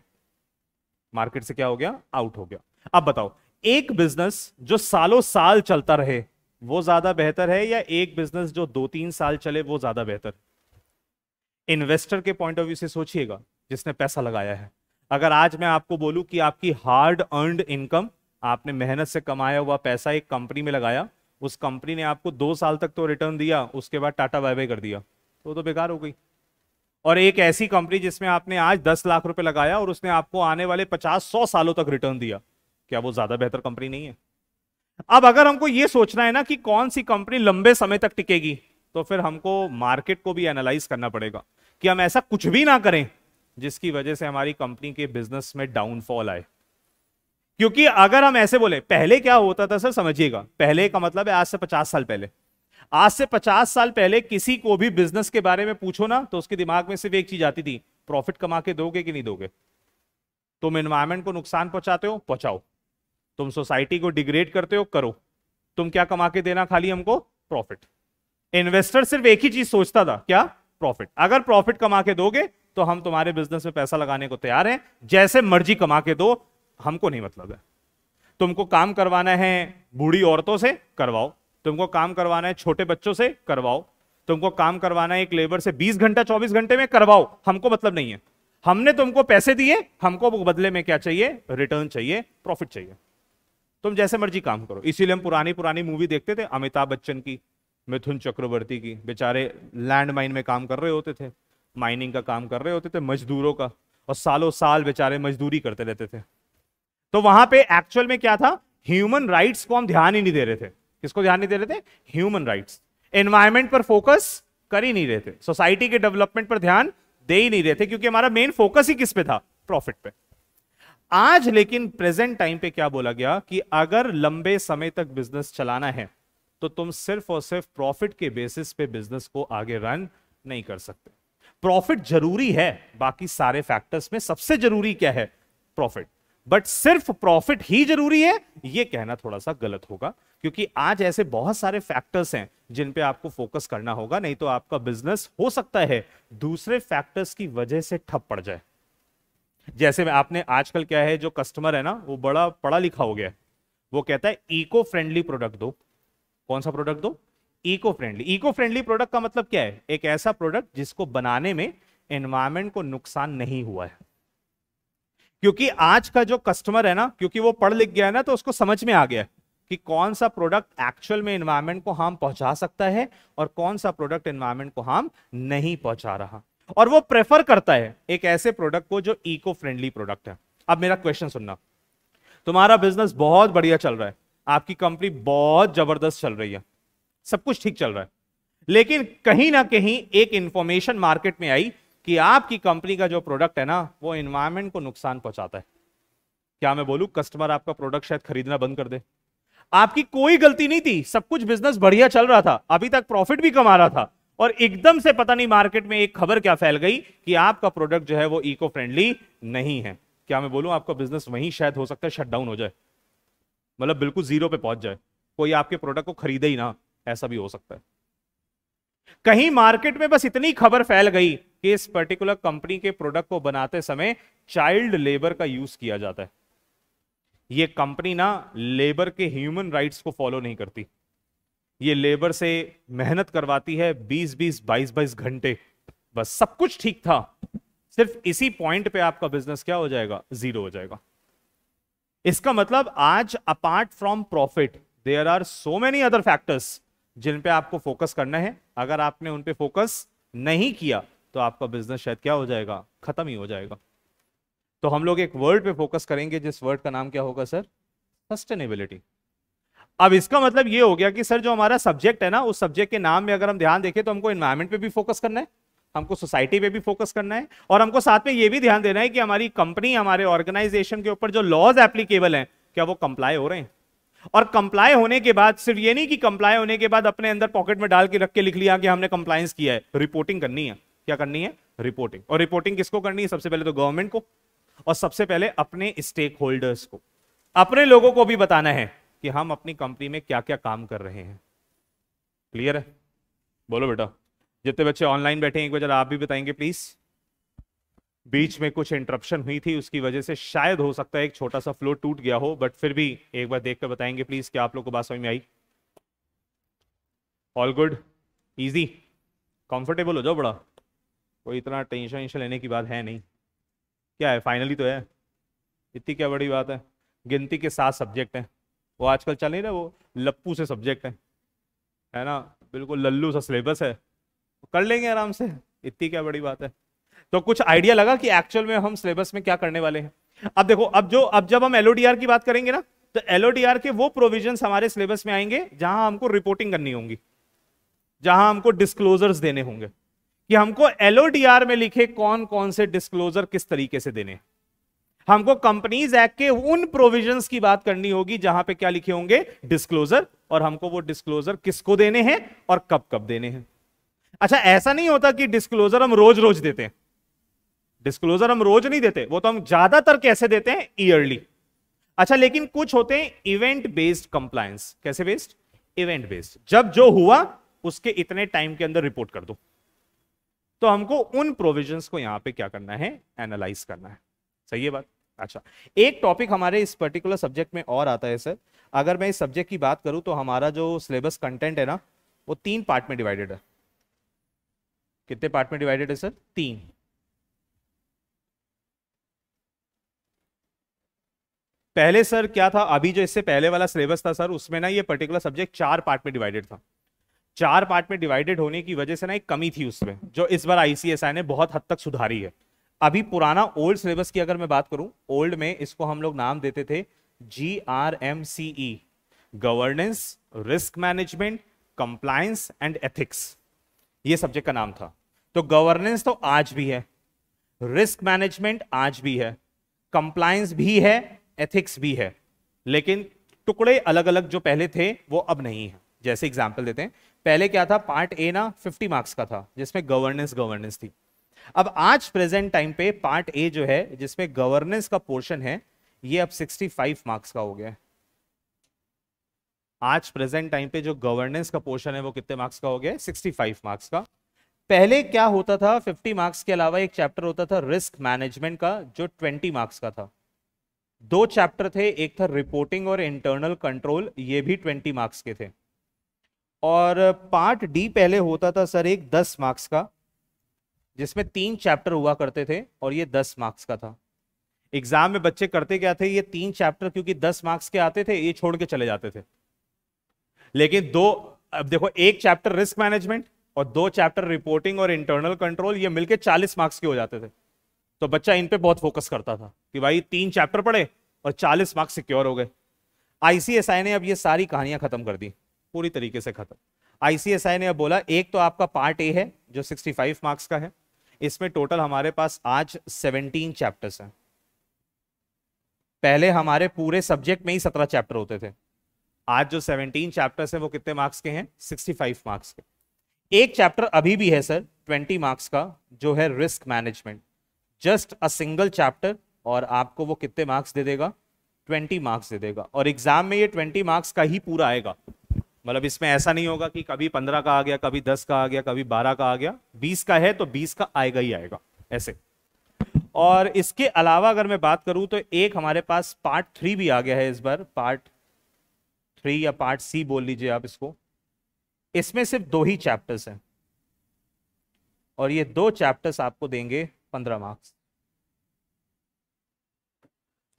मार्केट से क्या हो गया आउट हो गया अब बताओ एक बिजनेस जो सालों साल चलता रहे वो ज्यादा बेहतर है या एक बिजनेस जो दो तीन साल चले वो ज्यादा बेहतर इन्वेस्टर के पॉइंट ऑफ व्यू से सोचिएगा जिसने पैसा लगाया है अगर आज मैं आपको बोलूं कि आपकी हार्ड अर्न इनकम आपने मेहनत से कमाया हुआ पैसा एक कंपनी में लगाया उस कंपनी ने आपको दो साल तक तो रिटर्न दिया उसके बाद टाटा वाई कर दिया तो तो बेकार हो गई और एक ऐसी कंपनी जिसमें आपने आज दस लाख रुपए लगाया और उसने आपको आने वाले पचास सौ सालों तक रिटर्न दिया क्या वो ज्यादा बेहतर कंपनी नहीं है अब अगर हमको ये सोचना है ना कि कौन सी कंपनी लंबे समय तक टिकेगी तो फिर हमको मार्केट को भी एनालाइज करना पड़ेगा कि हम ऐसा कुछ भी ना करें जिसकी वजह से हमारी कंपनी के बिजनेस में डाउनफॉल आए क्योंकि अगर हम ऐसे बोले पहले क्या होता था सर समझिएगा पहले का मतलब है आज से पचास साल पहले आज से पचास साल पहले किसी को भी बिजनेस के बारे में पूछो ना तो उसके दिमाग में सिर्फ एक चीज आती थी प्रॉफिट कमा के दोगे कि नहीं दोगे तुम इन्वायरमेंट को नुकसान पहुंचाते हो पहुंचाओ तुम सोसाइटी को डिग्रेड करते हो करो तुम क्या कमा के देना खाली हमको प्रॉफिट इन्वेस्टर सिर्फ एक ही चीज सोचता था क्या प्रॉफिट अगर प्रॉफिट कमा के दोगे तो हम तुम्हारे बिजनेस में पैसा लगाने को तैयार हैं जैसे मर्जी कमा के दो हमको नहीं मतलब है तुमको काम करवाना है बूढ़ी औरतों से करवाओ तुमको काम करवाना है छोटे बच्चों से करवाओ तुमको काम करवाना है एक लेबर से 20 घंटा 24 घंटे में करवाओ हमको मतलब नहीं है हमने तुमको पैसे दिए हमको बदले में क्या चाहिए रिटर्न चाहिए प्रॉफिट चाहिए तुम जैसे मर्जी काम करो इसीलिए हम पुरानी पुरानी मूवी देखते थे अमिताभ बच्चन की मिथुन चक्रवर्ती की बेचारे लैंड माइन में काम कर रहे होते थे माइनिंग का काम कर रहे होते थे मजदूरों का और सालों साल बेचारे मजदूरी करते रहते थे तो वहां पे एक्चुअल में क्या था ह्यूमन राइट्स को हम ध्यान ही नहीं दे रहे थे किसको ध्यान नहीं दे रहे थे ह्यूमन राइट्स एनवायरमेंट पर फोकस कर ही नहीं रहे थे सोसाइटी के डेवलपमेंट पर ध्यान दे ही नहीं रहे थे क्योंकि हमारा मेन फोकस ही किस पे था प्रॉफिट पे आज लेकिन प्रेजेंट टाइम पे क्या बोला गया कि अगर लंबे समय तक बिजनेस चलाना है तो तुम सिर्फ और सिर्फ प्रॉफिट के बेसिस पे बिजनेस को आगे रन नहीं कर सकते प्रॉफिट जरूरी है बाकी सारे फैक्टर्स में सबसे जरूरी क्या है प्रॉफिट बट सिर्फ प्रॉफिट ही जरूरी है यह कहना थोड़ा सा गलत होगा क्योंकि आज ऐसे बहुत सारे फैक्टर्स हैं जिन पे आपको फोकस करना होगा नहीं तो आपका बिजनेस हो सकता है दूसरे फैक्टर्स की वजह से ठप पड़ जाए जैसे में आपने आजकल क्या है जो कस्टमर है ना वो बड़ा पढ़ा लिखा हो गया वो कहता है इको फ्रेंडली प्रोडक्ट दो कौन सा प्रोडक्ट दो eco friendly eco friendly product का मतलब क्या है एक ऐसा प्रोडक्ट जिसको बनाने में एनवायरमेंट को नुकसान नहीं हुआ है क्योंकि आज का जो कस्टमर है ना क्योंकि वो पढ़ लिख गया है ना तो उसको समझ में आ गया कि कौन सा प्रोडक्ट एक्चुअल में इन्वायरमेंट को हार्म पहुंचा सकता है और कौन सा प्रोडक्ट इन्वायरमेंट को हार्म नहीं पहुंचा रहा और वो प्रेफर करता है एक ऐसे प्रोडक्ट को जो इको फ्रेंडली प्रोडक्ट है अब मेरा क्वेश्चन सुनना तुम्हारा बिजनेस बहुत बढ़िया चल रहा है आपकी कंपनी बहुत जबरदस्त चल रही है सब कुछ ठीक चल रहा है लेकिन कहीं ना कहीं एक इंफॉर्मेशन मार्केट में आई कि आपकी कंपनी का जो प्रोडक्ट है ना वो इन्वायरमेंट को नुकसान पहुंचाता है क्या मैं बोलू कस्टमर आपका प्रोडक्ट शायद खरीदना बंद कर दे आपकी कोई गलती नहीं थी सब कुछ बिजनेस बढ़िया चल रहा था अभी तक प्रॉफिट भी कमा रहा था और एकदम से पता नहीं मार्केट में एक खबर क्या फैल गई कि आपका प्रोडक्ट जो है वो इको फ्रेंडली नहीं है क्या मैं बोलूं आपका बिजनेस वहीं शायद हो सकता है शट डाउन हो जाए मतलब बिल्कुल जीरो पे पहुंच जाए कोई आपके प्रोडक्ट को खरीदे ही ना ऐसा भी हो सकता है कहीं मार्केट में बस इतनी खबर फैल गई कि इस पर्टिकुलर कंपनी के प्रोडक्ट को बनाते समय चाइल्ड लेबर का यूज किया जाता है ये कंपनी ना लेबर के ह्यूमन राइट्स को फॉलो नहीं करती ये लेबर से मेहनत करवाती है 20 20 22 22 घंटे बस सब कुछ ठीक था सिर्फ इसी पॉइंट पे आपका बिजनेस क्या हो जाएगा जीरो हो जाएगा इसका मतलब आज apart from profit there are so many other factors जिन पे आपको फोकस करना है अगर आपने उन पे फोकस नहीं किया तो आपका बिजनेस शायद क्या हो जाएगा ख़त्म ही हो जाएगा तो हम लोग एक वर्ड पे फोकस करेंगे जिस वर्ड का नाम क्या होगा सर सस्टेनेबिलिटी अब इसका मतलब ये हो गया कि सर जो हमारा सब्जेक्ट है ना उस सब्जेक्ट के नाम में अगर हम ध्यान देखें तो हमको इन्वायरमेंट पे भी फोकस करना है हमको सोसाइटी पे भी फोकस करना है और हमको साथ में ये भी ध्यान देना है कि हमारी कंपनी हमारे ऑर्गेनाइजेशन के ऊपर जो लॉज एप्लीकेबल हैं क्या वो कंप्लाई हो रहे हैं और कंप्लाई होने के बाद सिर्फ ये नहीं कि कंप्लाई होने के बाद अपने अंदर पॉकेट में डाल के रख के लिख लिया कि हमने कंप्लायंस किया है रिपोर्टिंग करनी है क्या करनी है रिपोर्टिंग और रिपोर्टिंग किसको करनी है सबसे पहले तो गवर्नमेंट को और सबसे पहले अपने स्टेक होल्डर्स को अपने लोगों को भी बताना है कि हम अपनी कंपनी में क्या क्या काम कर रहे हैं क्लियर है बोलो बेटा जितने बच्चे ऑनलाइन बैठे हैं एक बार आप भी बताएंगे प्लीज बीच में कुछ इंटरप्शन हुई थी उसकी वजह से शायद हो सकता है एक छोटा सा फ्लो टूट गया हो बट फिर भी एक बार देख कर बताएंगे प्लीज क्या आप लोग को बात समझ में आई ऑल गुड इजी कंफर्टेबल हो जाओ बड़ा कोई इतना टेंशन वेंशन लेने की बात है नहीं क्या है फाइनली तो है इतनी क्या बड़ी बात है गिनती के साथ सब्जेक्ट हैं वो आजकल चल नहीं रहे वो लप्पू से सब्जेक्ट हैं है ना बिल्कुल लल्लू सा सिलेबस है कर लेंगे आराम से इतनी क्या बड़ी बात है तो कुछ आइडिया लगा कि एक्चुअल में हम सिलेबस में क्या करने वाले हैं अब देखो अब जो अब जब हम एल की बात करेंगे ना तो एल के वो प्रोविजन हमारे सिलेबस में आएंगे जहां हमको रिपोर्टिंग करनी होगी जहां हमको डिस्क्लोजर्स देने होंगे कि हमको एलओडीआर में लिखे कौन कौन से डिस्क्लोजर किस तरीके से देने हमको कंपनीज एक्ट के उन प्रोविजंस की बात करनी होगी जहां पे क्या लिखे होंगे डिस्क्लोजर और हमको वो डिस्क्लोजर किसको देने हैं और कब कब देने हैं अच्छा ऐसा नहीं होता कि डिस्क्लोजर हम रोज रोज देते हैं डिस्क्लोजर हम रोज नहीं देते वो तो हम ज्यादातर कैसे देते हैं ईयरली अच्छा लेकिन कुछ होते हैं इवेंट बेस्ड कंप्लायंस कैसे बेस्ड इवेंट बेस्ड जब जो हुआ उसके इतने टाइम के अंदर रिपोर्ट कर दो तो हमको उन प्रोविजंस को यहाँ पे क्या करना है एनालाइज करना है सही है बात अच्छा एक टॉपिक हमारे इस पर्टिकुलर सब्जेक्ट में और आता है सर अगर मैं इस सब्जेक्ट की बात करूं तो हमारा जो सिलेबस कंटेंट है ना वो तीन पार्ट में डिवाइडेड है कितने पार्ट में डिवाइडेड है सर तीन पहले सर क्या था अभी जो इससे पहले वाला सिलेबस था सर उसमें ना ये पर्टिकुलर सब्जेक्ट चार पार्ट में डिवाइडेड था चार पार्ट में डिवाइडेड होने की वजह से ना एक कमी थी उसमें जो इस बार आईसीएसआई ने बहुत हद तक सुधारी है अभी पुराना ओल्ड सिलेबस की अगर मैं बात करूं ओल्ड में इसको हम लोग नाम देते थे G R M C E governance risk management compliance and ethics ये सब्जेक्ट का नाम था तो गवर्नेंस तो आज भी है रिस्क मैनेजमेंट आज भी है कंप्लायंस भी है एथिक्स भी है लेकिन टुकड़े अलग अलग जो पहले थे वो अब नहीं है जैसे एग्जाम्पल देते हैं पहले क्या था पार्ट ए ना 50 मार्क्स का था जिसमें गवर्नेंस गवर्नेंस थी अब आज प्रेजेंट टाइम पे पार्ट ए जो है जिसमें गवर्नेंस का पोर्शन है ये अब 65 मार्क्स का हो गया है आज प्रेजेंट टाइम पे जो गवर्नेंस का पोर्शन है वो कितने मार्क्स का हो गया 65 मार्क्स का पहले क्या होता था 50 मार्क्स के अलावा एक चैप्टर होता था रिस्क मैनेजमेंट का जो 20 मार्क्स का था दो चैप्टर थे एक था रिपोर्टिंग और इंटरनल कंट्रोल ये भी 20 मार्क्स के थे और पार्ट डी पहले होता था सर एक दस मार्क्स का जिसमें तीन चैप्टर हुआ करते थे और ये दस मार्क्स का था एग्जाम में बच्चे करते क्या थे ये तीन चैप्टर क्योंकि दस मार्क्स के आते थे ये छोड़ के चले जाते थे लेकिन दो अब देखो एक चैप्टर रिस्क मैनेजमेंट और दो चैप्टर रिपोर्टिंग और इंटरनल कंट्रोल ये मिलके 40 मार्क्स के हो जाते थे तो बच्चा इन पे बहुत फोकस करता था कि भाई तीन चैप्टर पढ़े और 40 मार्क्स सिक्योर हो गए आईसीएसआई ने अब ये सारी कहानियां खत्म कर दी पूरी तरीके से खत्म आईसीएसआई ने अब बोला एक तो आपका पार्ट ए है जो 65 मार्क्स का है इसमें टोटल हमारे पास आज 17 चैप्टर्स हैं पहले हमारे पूरे सब्जेक्ट में ही 17 चैप्टर होते थे आज जो 17 चैप्टर्स हैं वो कितने मार्क्स के हैं 65 मार्क्स के एक चैप्टर अभी भी है सर 20 मार्क्स का जो है risk management just a single chapter और आपको वो कितने मार्क्स दे देगा 20 मार्क्स दे देगा और एग्जाम में ये 20 मार्क्स का ही पूरा आएगा मतलब इसमें ऐसा नहीं होगा कि कभी पंद्रह का आ गया कभी दस का आ गया कभी बारह का आ गया बीस का है तो बीस का आएगा ही आएगा ऐसे और इसके अलावा अगर मैं बात करूं तो एक हमारे पास पार्ट थ्री भी आ गया है इस बार पार्ट थ्री या पार्ट सी बोल लीजिए आप इसको इसमें सिर्फ दो ही चैप्टर्स हैं और ये दो चैप्टर्स आपको देंगे पंद्रह मार्क्स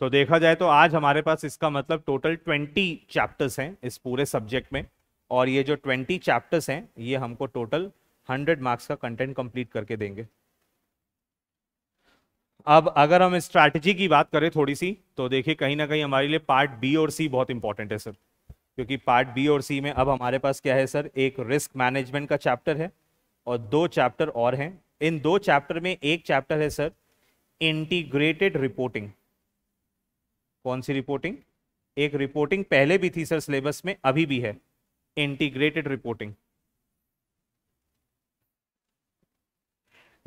तो देखा जाए तो आज हमारे पास इसका मतलब टोटल ट्वेंटी चैप्टर्स हैं इस पूरे सब्जेक्ट में और ये जो ट्वेंटी चैप्टर्स हैं ये हमको टोटल हंड्रेड मार्क्स का कंटेंट कंप्लीट करके देंगे अब अगर हम स्ट्रैटेजी की बात करें थोड़ी सी तो देखिए कहीं ना कहीं हमारे लिए पार्ट बी और सी बहुत इंपॉर्टेंट है सर क्योंकि पार्ट बी और सी में अब हमारे पास क्या है सर एक रिस्क मैनेजमेंट का चैप्टर है और दो चैप्टर और हैं इन दो चैप्टर में एक चैप्टर है सर इंटीग्रेटेड रिपोर्टिंग कौन सी रिपोर्टिंग एक रिपोर्टिंग पहले भी थी सर सिलेबस में अभी भी है इंटीग्रेटेड रिपोर्टिंग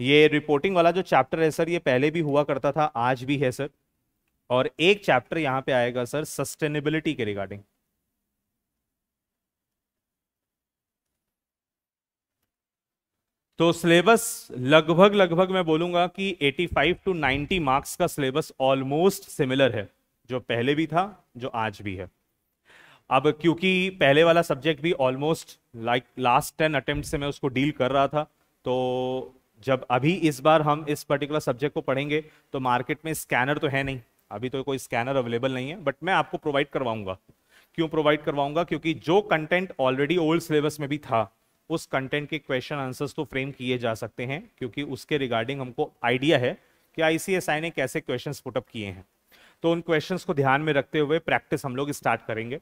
ये रिपोर्टिंग वाला जो चैप्टर है सर ये पहले भी हुआ करता था आज भी है सर और एक चैप्टर यहां पे आएगा सर सस्टेनेबिलिटी के रिगार्डिंग तो सिलेबस लगभग लगभग मैं बोलूंगा कि 85 टू 90 मार्क्स का सिलेबस ऑलमोस्ट सिमिलर है जो पहले भी था जो आज भी है अब क्योंकि पहले वाला सब्जेक्ट भी almost like last ten attempt से मैं उसको डील कर रहा था तो जब अभी इस बार हम इस पर्टिकुलर सब्जेक्ट को पढ़ेंगे तो मार्केट में स्कैनर तो है नहीं अभी तो कोई स्कैनर अवेलेबल नहीं है बट मैं आपको प्रोवाइड करवाऊंगा क्यों प्रोवाइड करवाऊंगा क्योंकि जो कंटेंट ऑलरेडी ओल्ड सिलेबस में भी था उस कंटेंट के क्वेश्चन आंसर्स तो फ्रेम किए जा सकते हैं क्योंकि उसके रिगार्डिंग हमको आइडिया है कि आईसीएसआई ने कैसे क्वेश्चन पुटअप किए हैं तो उन क्वेश्चंस को ध्यान में रखते हुए प्रैक्टिस हम लोग स्टार्ट करेंगे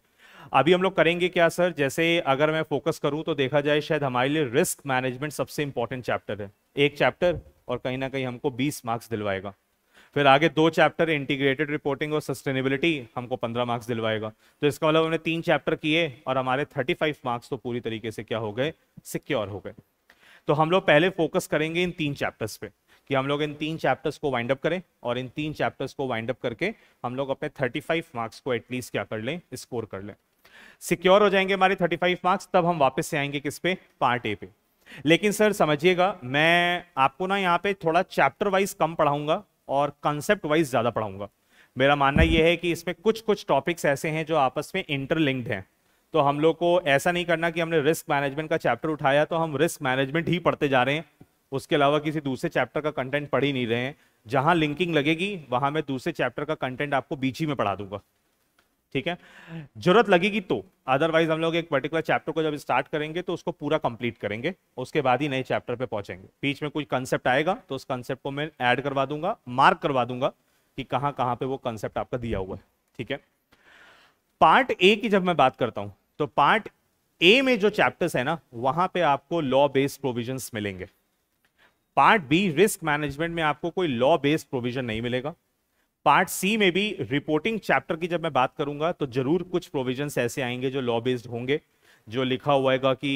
अभी हम लोग करेंगे क्या सर जैसे अगर मैं फोकस करूं तो देखा जाए शायद हमारे लिए रिस्क मैनेजमेंट सबसे इंपॉर्टेंट चैप्टर है एक चैप्टर और कहीं ना कहीं हमको बीस मार्क्स दिलवाएगा फिर आगे दो चैप्टर इंटीग्रेटेड रिपोर्टिंग और सस्टेनेबिलिटी हमको पंद्रह मार्क्स दिलवाएगा तो इसका मतलब हमने तीन चैप्टर किए और हमारे थर्टी फाइव मार्क्स तो पूरी तरीके से क्या हो गए सिक्योर हो गए तो हम लोग पहले फोकस करेंगे इन तीन चैप्टर्स पे कि हम लोग इन तीन चैप्टर्स को वाइंड अप करें और इन तीन चैप्टर्स को वाइंड अप करके हम लोग अपने 35 मार्क्स को एटलीस्ट क्या कर लें स्कोर कर लें सिक्योर हो जाएंगे हमारे 35 मार्क्स तब हम वापस से आएंगे किस पे पार्ट ए पे लेकिन सर समझिएगा मैं आपको ना यहाँ पे थोड़ा चैप्टर वाइज कम पढ़ाऊंगा और कंसेप्ट वाइज ज़्यादा पढ़ाऊंगा मेरा मानना यह है कि इसमें कुछ कुछ टॉपिक्स ऐसे हैं जो आपस में इंटरलिंक्ड हैं तो हम लोग को ऐसा नहीं करना कि हमने रिस्क मैनेजमेंट का चैप्टर उठाया तो हम रिस्क मैनेजमेंट ही पढ़ते जा रहे हैं उसके अलावा किसी दूसरे चैप्टर का कंटेंट पढ़ ही नहीं रहे हैं जहां लिंकिंग लगेगी वहां मैं दूसरे चैप्टर का कंटेंट आपको बीच ही में पढ़ा दूंगा ठीक है जरूरत लगेगी तो अदरवाइज हम लोग एक पर्टिकुलर चैप्टर को जब स्टार्ट करेंगे तो उसको पूरा कंप्लीट करेंगे उसके बाद ही नए चैप्टर पे पहुंचेंगे बीच में कोई कंसेप्ट आएगा तो उस कंसेप्ट को मैं ऐड करवा दूंगा मार्क करवा दूंगा कि कहाँ कहां पे वो कंसेप्ट आपका दिया हुआ है ठीक है पार्ट ए की जब मैं बात करता हूँ तो पार्ट ए में जो चैप्टर्स है ना वहां पे आपको लॉ बेस्ड प्रोविजन मिलेंगे पार्ट बी रिस्क मैनेजमेंट में आपको कोई लॉ बेस्ड प्रोविजन नहीं मिलेगा पार्ट सी में भी रिपोर्टिंग चैप्टर की जब मैं बात करूंगा तो जरूर कुछ प्रोविजन ऐसे आएंगे जो लॉ बेस्ड होंगे जो लिखा है कि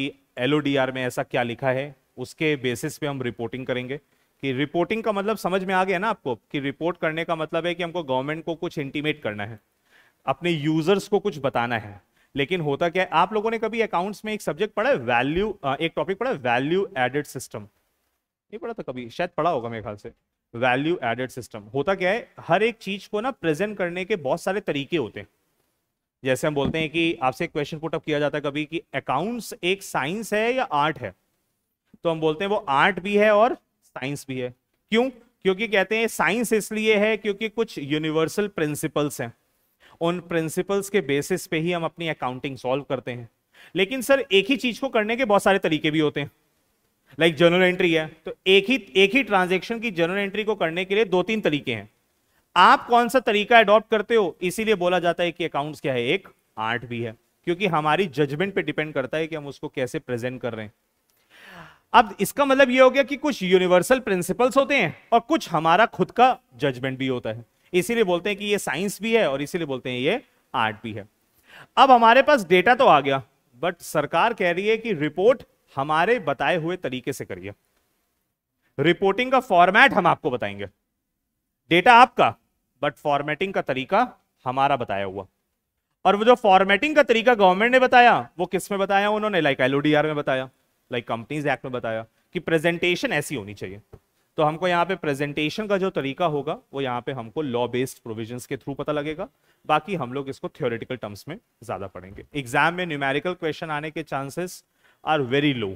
एल में ऐसा क्या लिखा है उसके बेसिस पे हम रिपोर्टिंग करेंगे कि रिपोर्टिंग का मतलब समझ में आ गया ना आपको कि रिपोर्ट करने का मतलब है कि हमको गवर्नमेंट को कुछ इंटीमेट करना है अपने यूजर्स को कुछ बताना है लेकिन होता क्या है आप लोगों ने कभी अकाउंट्स में एक सब्जेक्ट पढ़ा है वैल्यू एक टॉपिक पढ़ा है वैल्यू एडेड सिस्टम नहीं पढ़ा था तो कभी शायद पढ़ा होगा मेरे ख्याल से वैल्यू एडेड सिस्टम होता क्या है हर एक चीज को ना प्रेजेंट करने के बहुत सारे तरीके होते हैं जैसे हम बोलते हैं कि आपसे एक क्वेश्चन पुटअप किया जाता है कभी कि अकाउंट्स एक साइंस है या आर्ट है तो हम बोलते हैं वो आर्ट भी है और साइंस भी है क्यों क्योंकि कहते हैं साइंस इसलिए है क्योंकि कुछ यूनिवर्सल प्रिंसिपल्स हैं उन प्रिंसिपल्स के बेसिस पे ही हम अपनी अकाउंटिंग सॉल्व करते हैं लेकिन सर एक ही चीज को करने के बहुत सारे तरीके भी होते हैं लाइक जर्नल एंट्री है तो एक ही एक ही ट्रांजेक्शन की जर्नल एंट्री को करने के लिए दो तीन तरीके हैं आप कौन सा तरीका अडॉप्ट करते हो इसीलिए बोला जाता है कि अकाउंट्स क्या है एक आर्ट भी है क्योंकि हमारी जजमेंट पे डिपेंड करता है कि हम उसको कैसे प्रेजेंट कर रहे हैं अब इसका मतलब यह हो गया कि कुछ यूनिवर्सल प्रिंसिपल्स होते हैं और कुछ हमारा खुद का जजमेंट भी होता है इसीलिए बोलते हैं कि ये साइंस भी है और इसीलिए बोलते हैं ये आर्ट भी है अब हमारे पास डेटा तो आ गया बट सरकार कह रही है कि रिपोर्ट हमारे बताए हुए तरीके से करिए रिपोर्टिंग का फॉर्मेट हम आपको बताएंगे डेटा आपका बट फॉर्मेटिंग का तरीका हमारा बताया हुआ और वो जो फॉर्मेटिंग का तरीका गवर्नमेंट ने बताया वो किस में बताया उन्होंने लाइक एलओडीआर में बताया लाइक कंपनीज एक्ट में बताया कि प्रेजेंटेशन ऐसी होनी चाहिए तो हमको यहाँ पे प्रेजेंटेशन का जो तरीका होगा वो यहाँ पे हमको लॉ बेस्ड प्रोविजंस के थ्रू पता लगेगा बाकी हम लोग इसको थियोरिटिकल टर्म्स में ज़्यादा पढ़ेंगे एग्जाम में न्यूमेरिकल क्वेश्चन आने के chances are very low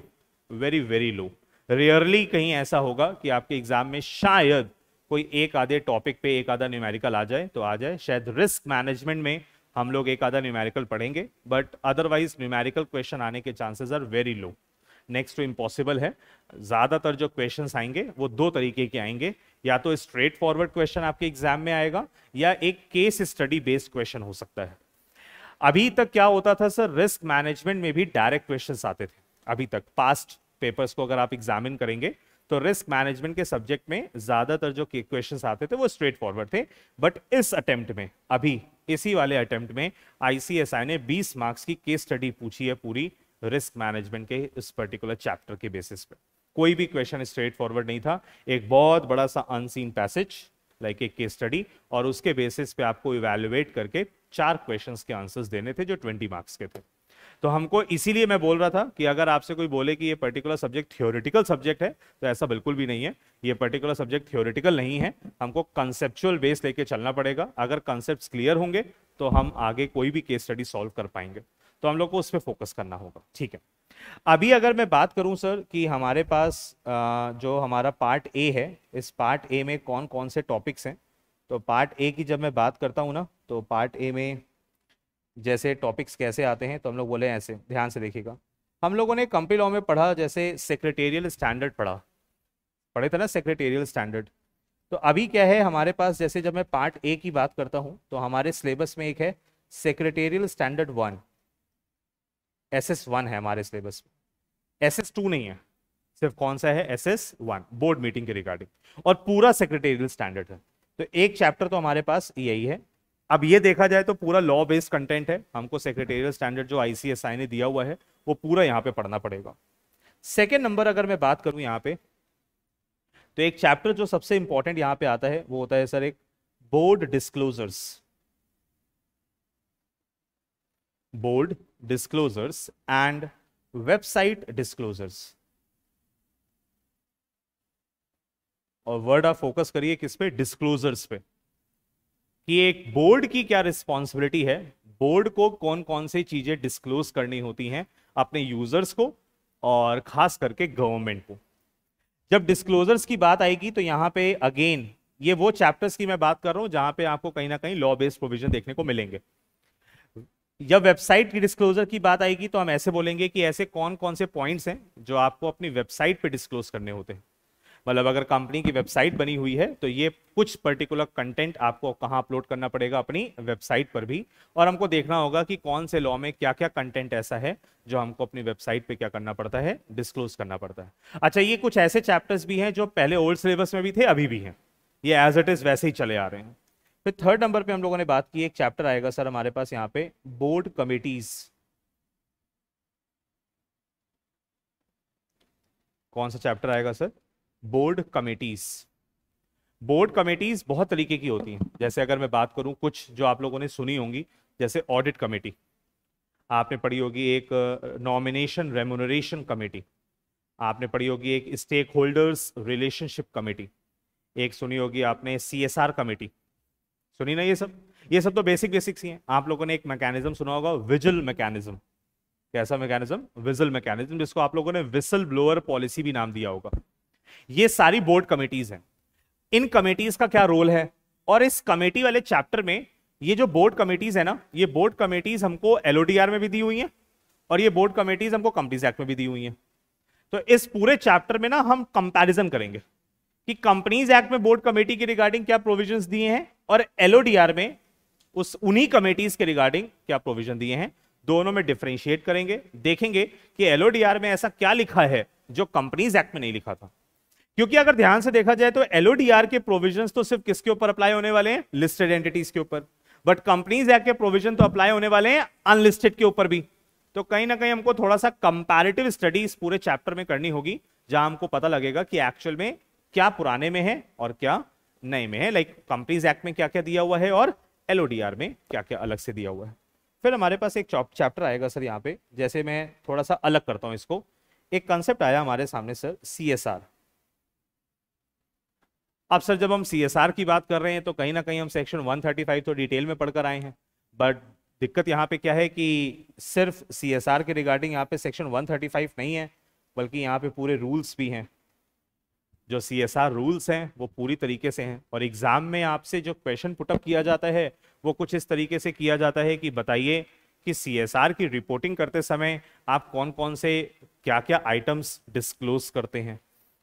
very very low rarely कहीं ऐसा होगा कि आपके एग्जाम में शायद कोई एक आधे टॉपिक पे एक आधा न्यूमेरिकल आ जाए तो आ जाए शायद रिस्क मैनेजमेंट में हम लोग एक आधा न्यूमेरिकल पढ़ेंगे बट अदरवाइज न्यूमेरिकल क्वेश्चन आने के chances are very low next to impossible है ज़्यादातर जो क्वेश्चन आएंगे वो दो तरीके के आएंगे या तो स्ट्रेट फॉरवर्ड क्वेश्चन आपके एग्जाम में आएगा या एक केस स्टडी बेस्ड क्वेश्चन हो सकता है अभी तक क्या होता था सर रिस्क मैनेजमेंट में भी डायरेक्ट क्वेश्चन आते थे अभी तक पास्ट पेपर्स को अगर आप एग्जामिन करेंगे तो रिस्क मैनेजमेंट के सब्जेक्ट में ज्यादातर जो क्वेश्चन आते थे वो स्ट्रेट फॉरवर्ड थे बट इस अटेम्प्ट में अभी इसी वाले अटेम्प्ट में आईसीएसआई ने 20 मार्क्स की केस स्टडी पूछी है पूरी रिस्क मैनेजमेंट के इस पर्टिकुलर चैप्टर के बेसिस पर कोई भी क्वेश्चन स्ट्रेट फॉरवर्ड नहीं था एक बहुत बड़ा सा अनसीन पैसेज लाइक एक केस स्टडी और उसके बेसिस पे आपको इवेल्युएट करके चार क्वेश्चंस के आंसर्स देने थे जो 20 मार्क्स के थे तो हमको इसीलिए मैं बोल रहा था कि अगर आपसे कोई बोले कि ये पर्टिकुलर सब्जेक्ट थियोरिटिकल सब्जेक्ट है तो ऐसा बिल्कुल भी नहीं है ये पर्टिकुलर सब्जेक्ट थियोरिटिकल नहीं है हमको कंसेप्चुअल बेस लेके चलना पड़ेगा अगर कंसेप्ट क्लियर होंगे तो हम आगे कोई भी केस स्टडी सॉल्व कर पाएंगे तो हम लोग को उस पर फोकस करना होगा ठीक है अभी अगर मैं बात करूं सर कि हमारे पास जो हमारा पार्ट ए है इस पार्ट ए में कौन कौन से टॉपिक्स हैं तो पार्ट ए की जब मैं बात करता हूं ना तो पार्ट ए में जैसे टॉपिक्स कैसे आते हैं तो हम लोग बोले ऐसे ध्यान से देखिएगा हम लोगों ने कंपनी लॉ में पढ़ा जैसे सेक्रेटेरियल स्टैंडर्ड पढ़ा पढ़े थे ना सेक्रेटेरियल स्टैंडर्ड तो अभी क्या है हमारे पास जैसे जब मैं पार्ट ए की बात करता हूँ तो हमारे सिलेबस में एक है secretarial standard one S S one है हमारे सिलेबस में एस एस टू नहीं है सिर्फ कौन सा है S S one board meeting के रिगार्डिंग और पूरा सेक्रेटेरियल स्टैंडर्ड है तो एक चैप्टर तो हमारे पास यही है अब ये देखा जाए तो पूरा लॉ बेस्ड कंटेंट है हमको सेक्रेटेरियल स्टैंडर्ड जो आईसीएसआई ने दिया हुआ है वो पूरा यहाँ पे पढ़ना पड़ेगा सेकेंड नंबर अगर मैं बात करूँ यहाँ पे तो एक चैप्टर जो सबसे इंपॉर्टेंट यहाँ पे आता है वो होता है सर एक board disclosures board disclosures and website disclosures और वर्ड आप फोकस करिए किस पे डिस्क्लोजर्स पे कि एक बोर्ड की क्या रिस्पॉन्सिबिलिटी है बोर्ड को कौन कौन सी चीजें डिस्क्लोज करनी होती हैं अपने यूजर्स को और खास करके गवर्नमेंट को जब डिस्क्लोजर्स की बात आएगी तो यहां पे अगेन ये वो चैप्टर्स की मैं बात कर रहा हूं जहां पे आपको कहीं ना कहीं लॉ बेस्ड प्रोविजन देखने को मिलेंगे जब वेबसाइट की डिस्क्लोजर की बात आएगी तो हम ऐसे बोलेंगे कि ऐसे कौन कौन से पॉइंट्स हैं जो आपको अपनी वेबसाइट पे डिस्क्लोज करने होते हैं मतलब अगर कंपनी की वेबसाइट बनी हुई है तो ये कुछ पर्टिकुलर कंटेंट आपको कहाँ अपलोड करना पड़ेगा अपनी वेबसाइट पर भी और हमको देखना होगा कि कौन से लॉ में क्या क्या कंटेंट ऐसा है जो हमको अपनी वेबसाइट पे क्या करना पड़ता है डिस्क्लोज करना पड़ता है अच्छा ये कुछ ऐसे चैप्टर्स भी हैं जो पहले ओल्ड सिलेबस में भी थे अभी भी हैं ये एज इट इज़ वैसे ही चले आ रहे हैं फिर थर्ड नंबर पे हम लोगों ने बात की एक चैप्टर आएगा सर हमारे पास यहाँ पे बोर्ड कमेटीज कौन सा चैप्टर आएगा sir board committees board committees बहुत तरीके की होती हैं जैसे अगर मैं बात करूं कुछ जो आप लोगों ने सुनी होंगी जैसे ऑडिट कमेटी आपने पढ़ी होगी एक नॉमिनेशन रेमोनरेशन कमेटी आपने पढ़ी होगी एक स्टेक होल्डर्स रिलेशनशिप कमेटी एक सुनी होगी आपने सी एस आर कमेटी सुनी ना ये सब ये सब तो बेसिक बेसिक सी हैं आप लोगों ने एक मैकेनिज्म सुना होगा विजल मैकेनिज्म कैसा मैकेनिज्म विजल मैकेनिज्म जिसको आप लोगों ने विसल ब्लोअर पॉलिसी भी नाम दिया होगा ये सारी बोर्ड कमेटीज हैं इन कमेटीज का क्या रोल है और इस कमेटी वाले चैप्टर में ये जो बोर्ड कमेटीज है ना ये बोर्ड कमेटीज हमको एलओडीआर में भी दी हुई है और ये बोर्ड कमेटीज हमको कंपनीज एक्ट में भी दी हुई है तो इस पूरे चैप्टर में ना हम कंपैरिजन करेंगे कि कंपनीज एक्ट में बोर्ड कमेटी की रिगार्डिंग क्या प्रोविजंस दिए हैं और एलओडीआर में उस उन्हीं कमेटीज के रिगार्डिंग क्या प्रोविजन दिए हैं दोनों में डिफ्रेंशिएट करेंगे देखेंगे कि एलओडीआर में ऐसा क्या लिखा है जो कंपनीज एक्ट में नहीं लिखा था क्योंकि अगर ध्यान से देखा जाए तो एलओडीआर के प्रोविजन तो सिर्फ किसके ऊपर अप्लाई होने वाले हैं लिस्टेड एंटिटीज के ऊपर बट कंपनीज एक्ट के प्रोविजन तो अप्लाई होने वाले हैं अनलिस्टेड के ऊपर भी तो कहीं ना कहीं हमको थोड़ा सा कंपैरेटिव स्टडी इस पूरे चैप्टर में करनी होगी जहां हमको पता लगेगा कि एक्चुअल में क्या पुराने में है और क्या नए में है लाइक कंपनीज एक्ट में क्या क्या दिया हुआ है और एल में क्या क्या अलग से दिया हुआ है फिर हमारे पास एक चैप्टर आएगा सर यहाँ पे जैसे मैं थोड़ा सा अलग करता हूँ इसको एक कंसेप्ट आया हमारे सामने सर सी एस आर अब सर जब हम सी एस आर की बात कर रहे हैं तो कहीं ना कहीं हम सेक्शन 135 थर्टी फाइव तो डिटेल में पढ़कर आए हैं बट दिक्कत यहाँ पे क्या है कि सिर्फ सी एस आर के रिगार्डिंग यहाँ पे सेक्शन 135 नहीं है बल्कि यहाँ पे पूरे रूल्स भी हैं जो सी एस आर रूल्स हैं वो पूरी तरीके से हैं और एग्ज़ाम में आपसे जो क्वेश्चन पुटअप किया जाता है वो कुछ इस तरीके से किया जाता है कि बताइए कि सी एस आर की रिपोर्टिंग करते समय आप कौन कौन से क्या क्या आइटम्स डिस्क्लोज करते हैं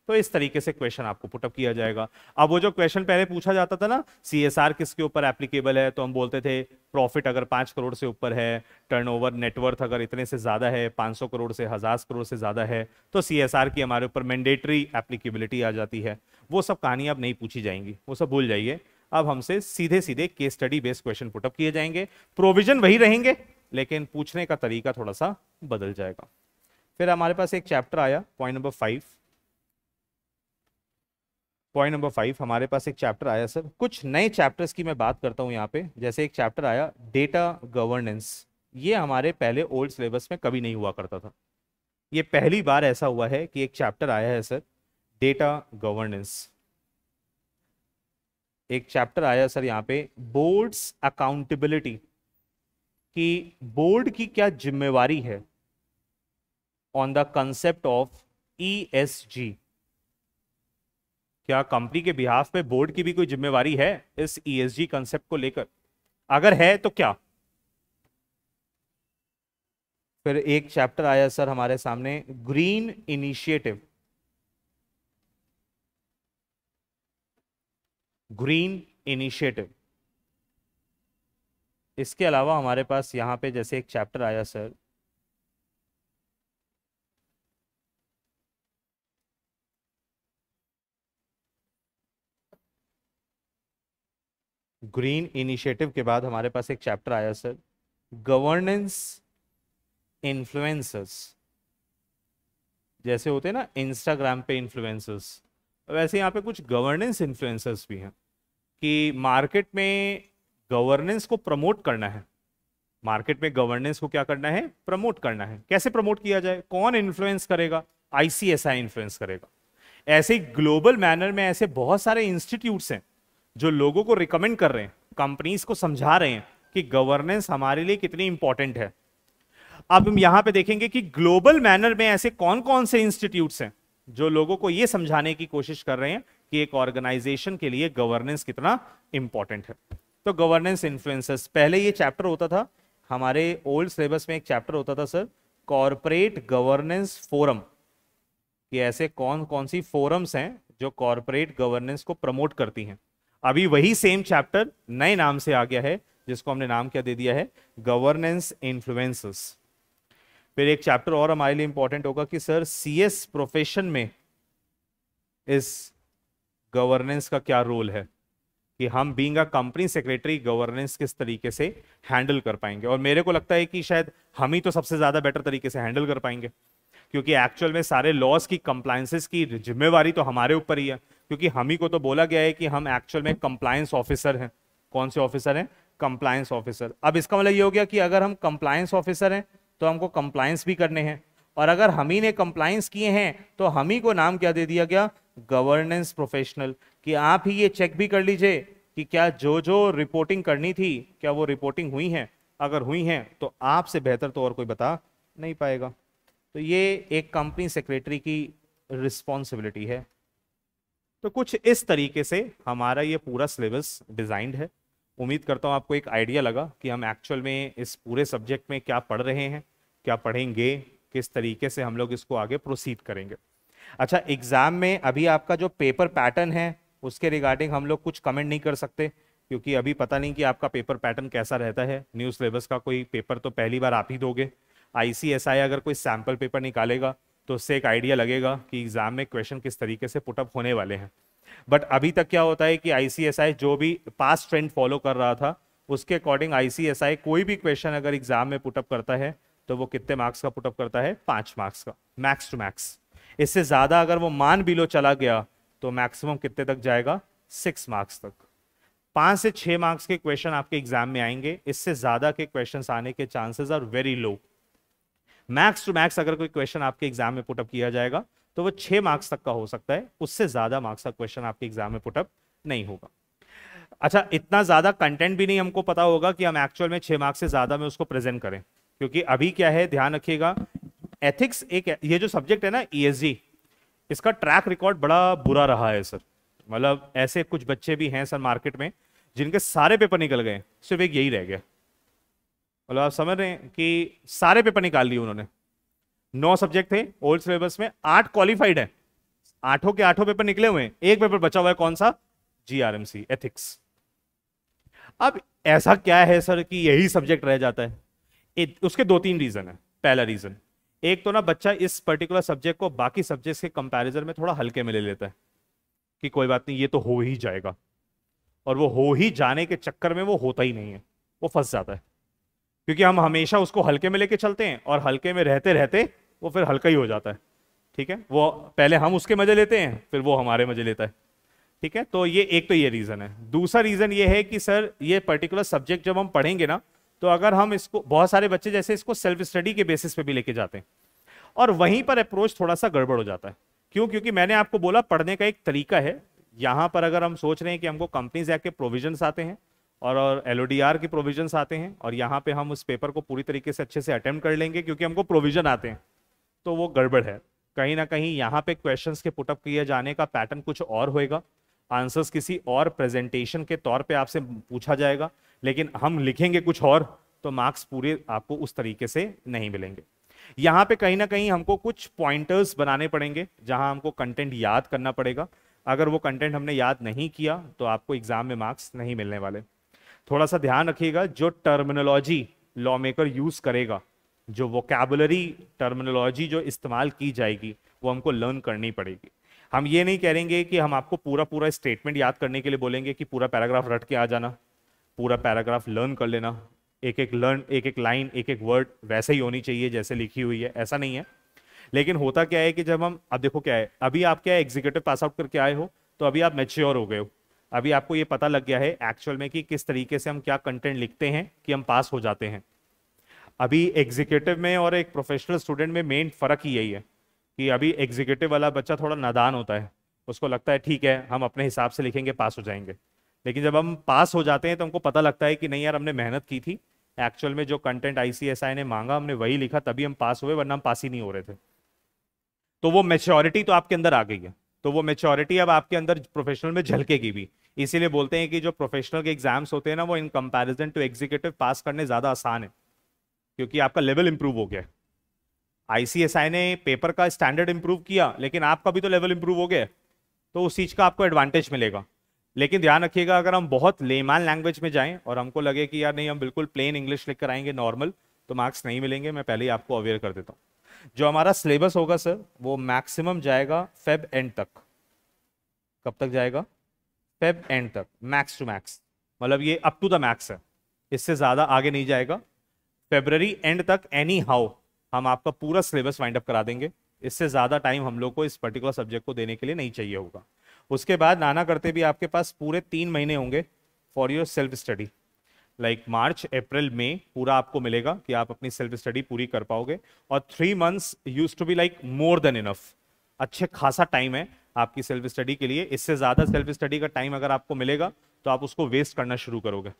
तो इस तरीके से क्वेश्चन आपको पुटअप किया जाएगा अब वो जो क्वेश्चन पहले पूछा जाता था ना सी किसके ऊपर एप्लीकेबल है तो हम बोलते थे प्रॉफिट अगर पाँच करोड़ से ऊपर है टर्नओवर नेटवर्थ अगर इतने से ज़्यादा है सौ करोड़ से हज़ार करोड़ से ज़्यादा है तो सी की हमारे ऊपर मैंडेटरी एप्लीकेबिलिटी आ जाती है वो सब कहानी अब नहीं पूछी जाएंगी वो सब भूल जाइए अब हमसे सीधे सीधे case study based question put up किए जाएंगे प्रोविजन वही रहेंगे लेकिन पूछने का तरीका थोड़ा सा बदल जाएगा फिर हमारे पास एक चैप्टर आया point number five point number five हमारे पास एक चैप्टर आया सर कुछ नए चैप्टर्स की मैं बात करता हूँ यहाँ पे जैसे एक चैप्टर आया डेटा गवर्नेंस ये हमारे पहले ओल्ड सिलेबस में कभी नहीं हुआ करता था ये पहली बार ऐसा हुआ है कि एक चैप्टर आया है सर डेटा गवर्नेंस एक चैप्टर आया सर यहाँ पे बोर्ड्स अकाउंटेबिलिटी कि बोर्ड की क्या जिम्मेवारी है on the concept of E S G क्या कंपनी के बिहाफ पे बोर्ड की भी कोई जिम्मेवारी है इस ईएसजी e कंसेप्ट को लेकर अगर है तो क्या फिर एक चैप्टर आया सर हमारे सामने ग्रीन इनिशिएटिव ग्रीन इनिशिएटिव इसके अलावा हमारे पास यहां पे जैसे एक चैप्टर आया सर ग्रीन इनिशिएटिव के बाद हमारे पास एक चैप्टर आया सर गवर्नेंस इन्फ्लुएंसर्स जैसे होते हैं ना इंस्टाग्राम पे इन्फ्लुएंसर्स वैसे यहाँ पे कुछ गवर्नेंस इन्फ्लुएंसर्स भी हैं कि मार्केट में गवर्नेंस को प्रमोट करना है मार्केट में गवर्नेंस को क्या करना है प्रमोट करना है कैसे प्रमोट किया जाए कौन इन्फ्लुएंस करेगा आईसीएसआई इन्फ्लुएंस करेगा ऐसे ग्लोबल मैनर में ऐसे बहुत सारे इंस्टीट्यूट्स हैं जो लोगों को रिकमेंड कर रहे हैं कंपनीज को समझा रहे हैं कि गवर्नेंस हमारे लिए कितनी इंपॉर्टेंट है अब हम यहां पे देखेंगे कि ग्लोबल मैनर में ऐसे कौन कौन से इंस्टीट्यूट्स हैं जो लोगों को यह समझाने की कोशिश कर रहे हैं कि एक ऑर्गेनाइजेशन के लिए गवर्नेंस कितना इंपॉर्टेंट है तो गवर्नेंस इन्फ्लुएंसर्स पहले ये चैप्टर होता था हमारे ओल्ड सिलेबस में एक चैप्टर होता था सर कॉरपोरेट गवर्नेंस फोरम कि ऐसे कौन कौन सी फोरम्स हैं जो कॉरपोरेट गवर्नेंस को प्रमोट करती हैं अभी वही सेम चैप्टर नए नाम से आ गया है जिसको हमने नाम क्या दे दिया है गवर्नेंस इन्फ्लुएंसेस फिर एक चैप्टर और हमारे लिए इंपॉर्टेंट होगा कि सर सी प्रोफेशन में इस गवर्नेंस का क्या रोल है कि हम being a company secretary governance किस तरीके से हैंडल कर पाएंगे और मेरे को लगता है कि शायद हम ही तो सबसे ज़्यादा बेटर तरीके से हैंडल कर पाएंगे क्योंकि एक्चुअल में सारे लॉस की कंप्लाइंसेस की जिम्मेवारी तो हमारे ऊपर ही है क्योंकि हम ही को तो बोला गया है कि हम एक्चुअल में कंप्लायंस ऑफिसर हैं कौन से ऑफिसर हैं कंप्लायंस ऑफिसर अब इसका मतलब ये हो गया कि अगर हम कंप्लायंस ऑफिसर हैं तो हमको कंप्लायंस भी करने हैं और अगर हम ही ने कंप्लायंस किए हैं तो हम ही को नाम क्या दे दिया गया गवर्नेंस प्रोफेशनल कि आप ही ये चेक भी कर लीजिए कि क्या जो जो रिपोर्टिंग करनी थी क्या वो रिपोर्टिंग हुई है अगर हुई हैं तो आपसे बेहतर तो और कोई बता नहीं पाएगा तो ये एक कंपनी सेक्रेटरी की रिस्पॉन्सिबिलिटी है तो कुछ इस तरीके से हमारा ये पूरा सिलेबस डिजाइंड है उम्मीद करता हूँ आपको एक आइडिया लगा कि हम एक्चुअल में इस पूरे सब्जेक्ट में क्या पढ़ रहे हैं क्या पढ़ेंगे किस तरीके से हम लोग इसको आगे प्रोसीड करेंगे अच्छा एग्ज़ाम में अभी आपका जो पेपर पैटर्न है उसके रिगार्डिंग हम लोग कुछ कमेंट नहीं कर सकते क्योंकि अभी पता नहीं कि आपका पेपर पैटर्न कैसा रहता है न्यू सिलेबस का कोई पेपर तो पहली बार आप ही दोगे आई अगर कोई सैम्पल पेपर निकालेगा तो उससे एक आइडिया लगेगा कि एग्ज़ाम में क्वेश्चन किस तरीके से पुटअप होने वाले हैं बट अभी तक क्या होता है कि आई जो भी पास ट्रेंड फॉलो कर रहा था उसके अकॉर्डिंग आई कोई भी क्वेश्चन अगर एग्ज़ाम में पुटअप करता है तो वो कितने मार्क्स का पुटअप करता है पांच मार्क्स का मैक्स टू मैक्स इससे ज़्यादा अगर वो मान बिलो चला गया तो मैक्सिमम कितने तक जाएगा सिक्स मार्क्स तक पांच से छह मार्क्स के क्वेश्चन आपके एग्जाम में आएंगे इससे ज़्यादा के क्वेश्चन आने के chances are very low max to max अगर कोई क्वेश्चन आपके एग्जाम में पुटअप किया जाएगा तो वो छह मार्क्स तक का हो सकता है उससे ज़्यादा मार्क्स का क्वेश्चन आपके एग्जाम में पुटअप नहीं होगा अच्छा इतना ज़्यादा कंटेंट भी नहीं हमको पता होगा कि हम एक्चुअल में छह मार्क्स से ज़्यादा में उसको प्रेजेंट करें क्योंकि अभी क्या है ध्यान रखिएगा एथिक्स एक ये जो सब्जेक्ट है ना ई e इसका ट्रैक रिकॉर्ड बड़ा बुरा रहा है सर मतलब ऐसे कुछ बच्चे भी हैं सर मार्केट में जिनके सारे पेपर निकल गए सिर्फ एक यही रह गया मतलब आप समझ रहे हैं कि सारे पेपर निकाल लिए उन्होंने नौ सब्जेक्ट थे ओल्ड सिलेबस में आठ क्वालिफाइड है आठों के आठों पेपर निकले हुए हैं एक पेपर बचा हुआ है कौन सा जीआरएमसी एथिक्स अब ऐसा क्या है सर कि यही सब्जेक्ट रह जाता है ए, उसके दो तीन रीजन है पहला रीजन एक तो ना बच्चा इस पर्टिकुलर सब्जेक्ट को बाकी सब्जेक्ट के कंपैरिजन में थोड़ा हल्के में ले लेता है कि कोई बात नहीं ये तो हो ही जाएगा और वो हो ही जाने के चक्कर में वो होता ही नहीं है वो फंस जाता है क्योंकि हम हमेशा उसको हल्के में लेके चलते हैं और हल्के में रहते रहते वो फिर हल्का ही हो जाता है ठीक है वो पहले हम उसके मजे लेते हैं फिर वो हमारे मजे लेता है ठीक है तो ये एक तो ये रीज़न है दूसरा रीज़न ये है कि सर ये पर्टिकुलर सब्जेक्ट जब हम पढ़ेंगे ना तो अगर हम इसको बहुत सारे बच्चे जैसे इसको सेल्फ स्टडी के बेसिस पे भी लेके जाते हैं और वहीं पर अप्रोच थोड़ा सा गड़बड़ हो जाता है क्यों क्योंकि मैंने आपको बोला पढ़ने का एक तरीका है यहाँ पर अगर हम सोच रहे हैं कि हमको कंपनीज एक्ट के प्रोविजन आते हैं और और एल के प्रोविजंस आते हैं और यहाँ पे हम उस पेपर को पूरी तरीके से अच्छे से अटेम्प्ट कर लेंगे क्योंकि हमको प्रोविजन आते हैं तो वो गड़बड़ है कहीं ना कहीं यहाँ पे क्वेश्चन के पुटअप किए जाने का पैटर्न कुछ और होएगा आंसर्स किसी और प्रेजेंटेशन के तौर पे आपसे पूछा जाएगा लेकिन हम लिखेंगे कुछ और तो मार्क्स पूरे आपको उस तरीके से नहीं मिलेंगे यहाँ पे कहीं ना कहीं हमको कुछ पॉइंटर्स बनाने पड़ेंगे जहाँ हमको कंटेंट याद करना पड़ेगा अगर वो कंटेंट हमने याद नहीं किया तो आपको एग्जाम में मार्क्स नहीं मिलने वाले थोड़ा सा ध्यान रखिएगा जो टर्मिनोलॉजी लॉ मेकर यूज करेगा जो वोकेबुलरी टर्मिनोलॉजी जो इस्तेमाल की जाएगी वो हमको लर्न करनी पड़ेगी हम ये नहीं करेंगे कि हम आपको पूरा पूरा स्टेटमेंट याद करने के लिए बोलेंगे कि पूरा पैराग्राफ रट के आ जाना पूरा पैराग्राफ लर्न कर लेना एक एक लर्न एक एक लाइन एक एक वर्ड वैसे ही होनी चाहिए जैसे लिखी हुई है ऐसा नहीं है लेकिन होता क्या है कि जब हम अब देखो क्या है अभी आप क्या है एग्जीक्यूटिव पास आउट करके आए हो तो अभी आप मेच्योर हो गए हो अभी आपको ये पता लग गया है एक्चुअल में कि किस तरीके से हम क्या कंटेंट लिखते हैं कि हम पास हो जाते हैं अभी एग्जीक्यूटिव में और एक प्रोफेशनल स्टूडेंट में मेन फ़र्क ही यही है कि अभी एग्जीक्यूटिव वाला बच्चा थोड़ा नादान होता है उसको लगता है ठीक है हम अपने हिसाब से लिखेंगे पास हो जाएंगे लेकिन जब हम पास हो जाते हैं तो हमको पता लगता है कि नहीं यार हमने मेहनत की थी एक्चुअल में जो कंटेंट आईसीएसआई ने मांगा हमने वही लिखा तभी हम पास हुए वरना हम पास ही नहीं हो रहे थे तो वो मेच्योरिटी तो आपके अंदर आ गई है तो वो मेच्योरिटी अब आपके अंदर प्रोफेशनल में झलकेगी भी इसीलिए बोलते हैं कि जो प्रोफेशनल के एग्जाम्स होते हैं ना वो इन कंपैरिजन टू एग्जीक्यूटिव पास करने ज़्यादा आसान है क्योंकि आपका लेवल इंप्रूव हो गया आईसीएसआई ने पेपर का स्टैंडर्ड इंप्रूव किया लेकिन आपका भी तो लेवल इंप्रूव हो गया तो उस चीज़ का आपको एडवांटेज मिलेगा लेकिन ध्यान रखिएगा अगर हम बहुत लेमान लैंग्वेज में जाएं और हमको लगे कि यार नहीं हम बिल्कुल प्लेन इंग्लिश लिख कर आएंगे नॉर्मल तो मार्क्स नहीं मिलेंगे मैं पहले ही आपको अवेयर कर देता हूँ जो हमारा सिलेबस होगा सर वो मैक्सिमम जाएगा फेब एंड तक कब तक जाएगा फेब एंड तक मैक्स टू मैक्स मतलब ये अप टू द मैक्स है इससे ज़्यादा आगे नहीं जाएगा फेबररी एंड तक एनी हाउ हम आपका पूरा सिलेबस वाइंड अप करा देंगे इससे ज़्यादा टाइम हम लोग को इस पर्टिकुलर सब्जेक्ट को देने के लिए नहीं चाहिए होगा उसके बाद नाना करते भी आपके पास पूरे तीन महीने होंगे for your self study like March April में पूरा आपको मिलेगा कि आप अपनी सेल्फ स्टडी पूरी कर पाओगे और three months use to be like more than enough अच्छे खासा टाइम है आपकी सेल्फ स्टडी के लिए इससे ज़्यादा सेल्फ स्टडी का टाइम अगर आपको मिलेगा तो आप उसको वेस्ट करना शुरू करोगे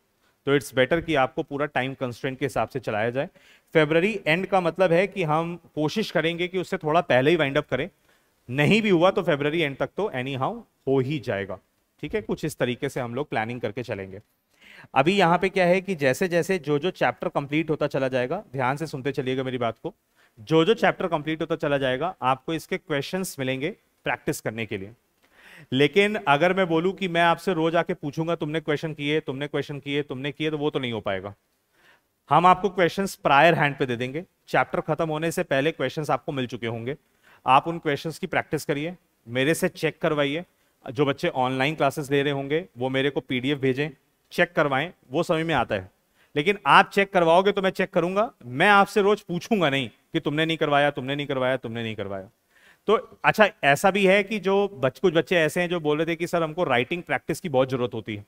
तो इट्स बेटर कि आपको पूरा टाइम कंस्टेंट के हिसाब से चलाया जाए फेबररी एंड का मतलब है कि हम कोशिश करेंगे कि उससे थोड़ा पहले ही वाइंड अप करें नहीं भी हुआ तो फेबररी एंड तक तो एनी हाउ हो ही जाएगा ठीक है कुछ इस तरीके से हम लोग प्लानिंग करके चलेंगे अभी यहाँ पे क्या है कि जैसे जैसे जो जो चैप्टर कंप्लीट होता चला जाएगा ध्यान से सुनते चलिएगा मेरी बात को जो जो चैप्टर कंप्लीट होता चला जाएगा आपको इसके क्वेश्चन मिलेंगे प्रैक्टिस करने के लिए लेकिन अगर मैं बोलूँ कि मैं आपसे रोज आके पूछूंगा तुमने क्वेश्चन किए तुमने क्वेश्चन किए तुमने किए तो वो तो नहीं हो पाएगा हम आपको क्वेश्चन प्रायर हैंड पे दे देंगे चैप्टर खत्म होने से पहले क्वेश्चन आपको मिल चुके होंगे आप उन क्वेश्चन की प्रैक्टिस करिए मेरे से चेक करवाइए जो बच्चे ऑनलाइन क्लासेस ले रहे होंगे वो मेरे को पीडीएफ भेजें चेक करवाएं वो समय में आता है लेकिन आप चेक करवाओगे तो मैं चेक करूंगा मैं आपसे रोज पूछूंगा नहीं कि तुमने नहीं करवाया तुमने नहीं करवाया तुमने नहीं करवाया तो अच्छा ऐसा भी है कि जो बच कुछ बच्चे ऐसे हैं जो बोल रहे थे कि सर हमको राइटिंग प्रैक्टिस की बहुत जरूरत होती है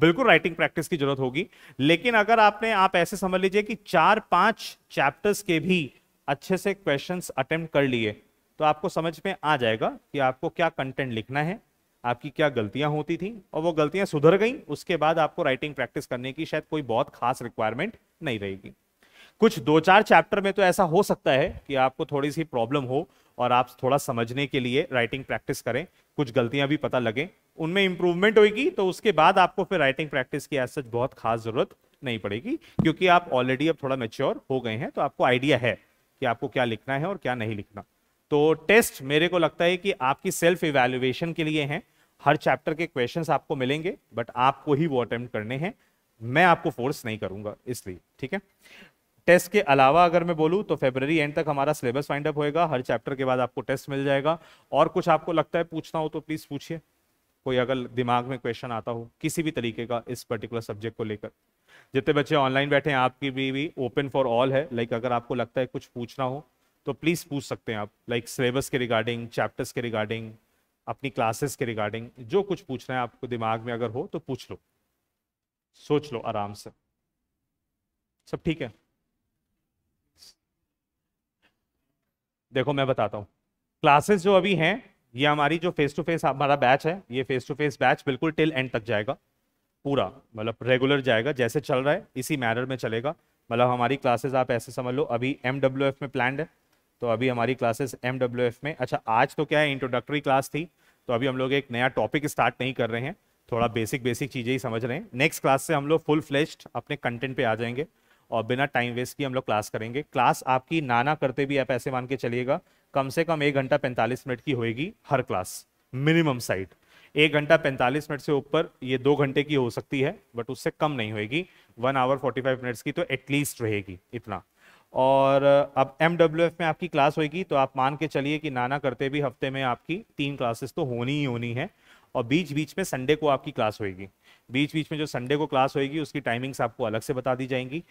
बिल्कुल राइटिंग प्रैक्टिस की जरूरत होगी लेकिन अगर आपने आप ऐसे समझ लीजिए कि चार पांच चैप्टर्स के भी अच्छे से क्वेश्चंस अटेम्प्ट कर लिए तो आपको समझ में आ जाएगा कि आपको क्या कंटेंट लिखना है आपकी क्या गलतियां होती थी और वो गलतियां सुधर गई उसके बाद आपको राइटिंग प्रैक्टिस करने की शायद कोई बहुत खास रिक्वायरमेंट नहीं रहेगी कुछ दो चार चैप्टर में तो ऐसा हो सकता है कि आपको थोड़ी सी प्रॉब्लम हो और आप थोड़ा समझने के लिए राइटिंग प्रैक्टिस करें कुछ गलतियां भी पता लगें उनमें इंप्रूवमेंट होगी तो उसके बाद आपको फिर राइटिंग प्रैक्टिस की ऐसा बहुत खास जरूरत नहीं पड़ेगी क्योंकि आप ऑलरेडी अब थोड़ा मेच्योर हो गए हैं तो आपको आइडिया है कि आपको क्या लिखना है और क्या नहीं लिखना तो टेस्ट मेरे को लगता है कि आपकी सेल्फ इवेल्युएशन के लिए हैं हर चैप्टर के क्वेश्चंस आपको मिलेंगे बट आपको ही वो अटेम्प्ट करने हैं मैं आपको फोर्स नहीं करूंगा इसलिए ठीक है टेस्ट के अलावा अगर मैं बोलूं तो फेब्रवरी एंड तक हमारा सिलेबस फाइंड अप होएगा हर चैप्टर के बाद आपको टेस्ट मिल जाएगा और कुछ आपको लगता है पूछना हो तो प्लीज़ पूछिए कोई अगर दिमाग में क्वेश्चन आता हो किसी भी तरीके का इस पर्टिकुलर सब्जेक्ट को लेकर जितने बच्चे ऑनलाइन बैठे हैं आपकी भी भी ओपन फॉर ऑल है लाइक अगर आपको लगता है कुछ पूछना हो तो प्लीज़ पूछ सकते हैं आप लाइक सिलेबस के रिगार्डिंग चैप्टर्स के रिगार्डिंग अपनी क्लासेस के रिगार्डिंग जो कुछ पूछना है आपको दिमाग में अगर हो तो पूछ लो सोच लो आराम से सब ठीक है देखो मैं बताता हूँ क्लासेस जो अभी हैं ये हमारी जो फेस टू फेस हमारा बैच है ये फेस टू फेस बैच बिल्कुल टिल एंड तक जाएगा पूरा मतलब रेगुलर जाएगा जैसे चल रहा है इसी मैनर में चलेगा मतलब हमारी क्लासेस आप ऐसे समझ लो अभी एम में प्लान है तो अभी हमारी क्लासेस एम में अच्छा आज तो क्या है इंट्रोडक्टरी क्लास थी तो अभी हम लोग एक नया टॉपिक स्टार्ट नहीं कर रहे हैं थोड़ा बेसिक बेसिक चीज़ें ही समझ रहे हैं नेक्स्ट क्लास से हम लोग फुल फ्लेश्ड अपने कंटेंट पे आ जाएंगे और बिना टाइम वेस्ट किए हम लोग क्लास करेंगे क्लास आपकी नाना करते भी आप ऐसे मान के चलिएगा कम से कम एक घंटा पैंतालीस मिनट की होएगी हर क्लास मिनिमम साइड एक घंटा पैंतालीस मिनट से ऊपर ये दो घंटे की हो सकती है बट उससे कम नहीं होएगी one hour forty five minutes की तो एटलीस्ट रहेगी इतना और अब एम में आपकी क्लास होगी तो आप मान के चलिए कि नाना करते भी हफ्ते में आपकी तीन क्लासेस तो होनी ही होनी है और बीच बीच में संडे को आपकी क्लास होगी बीच बीच में जो संडे को क्लास होगी उसकी टाइमिंग्स आपको अलग से बता दी जाएंगी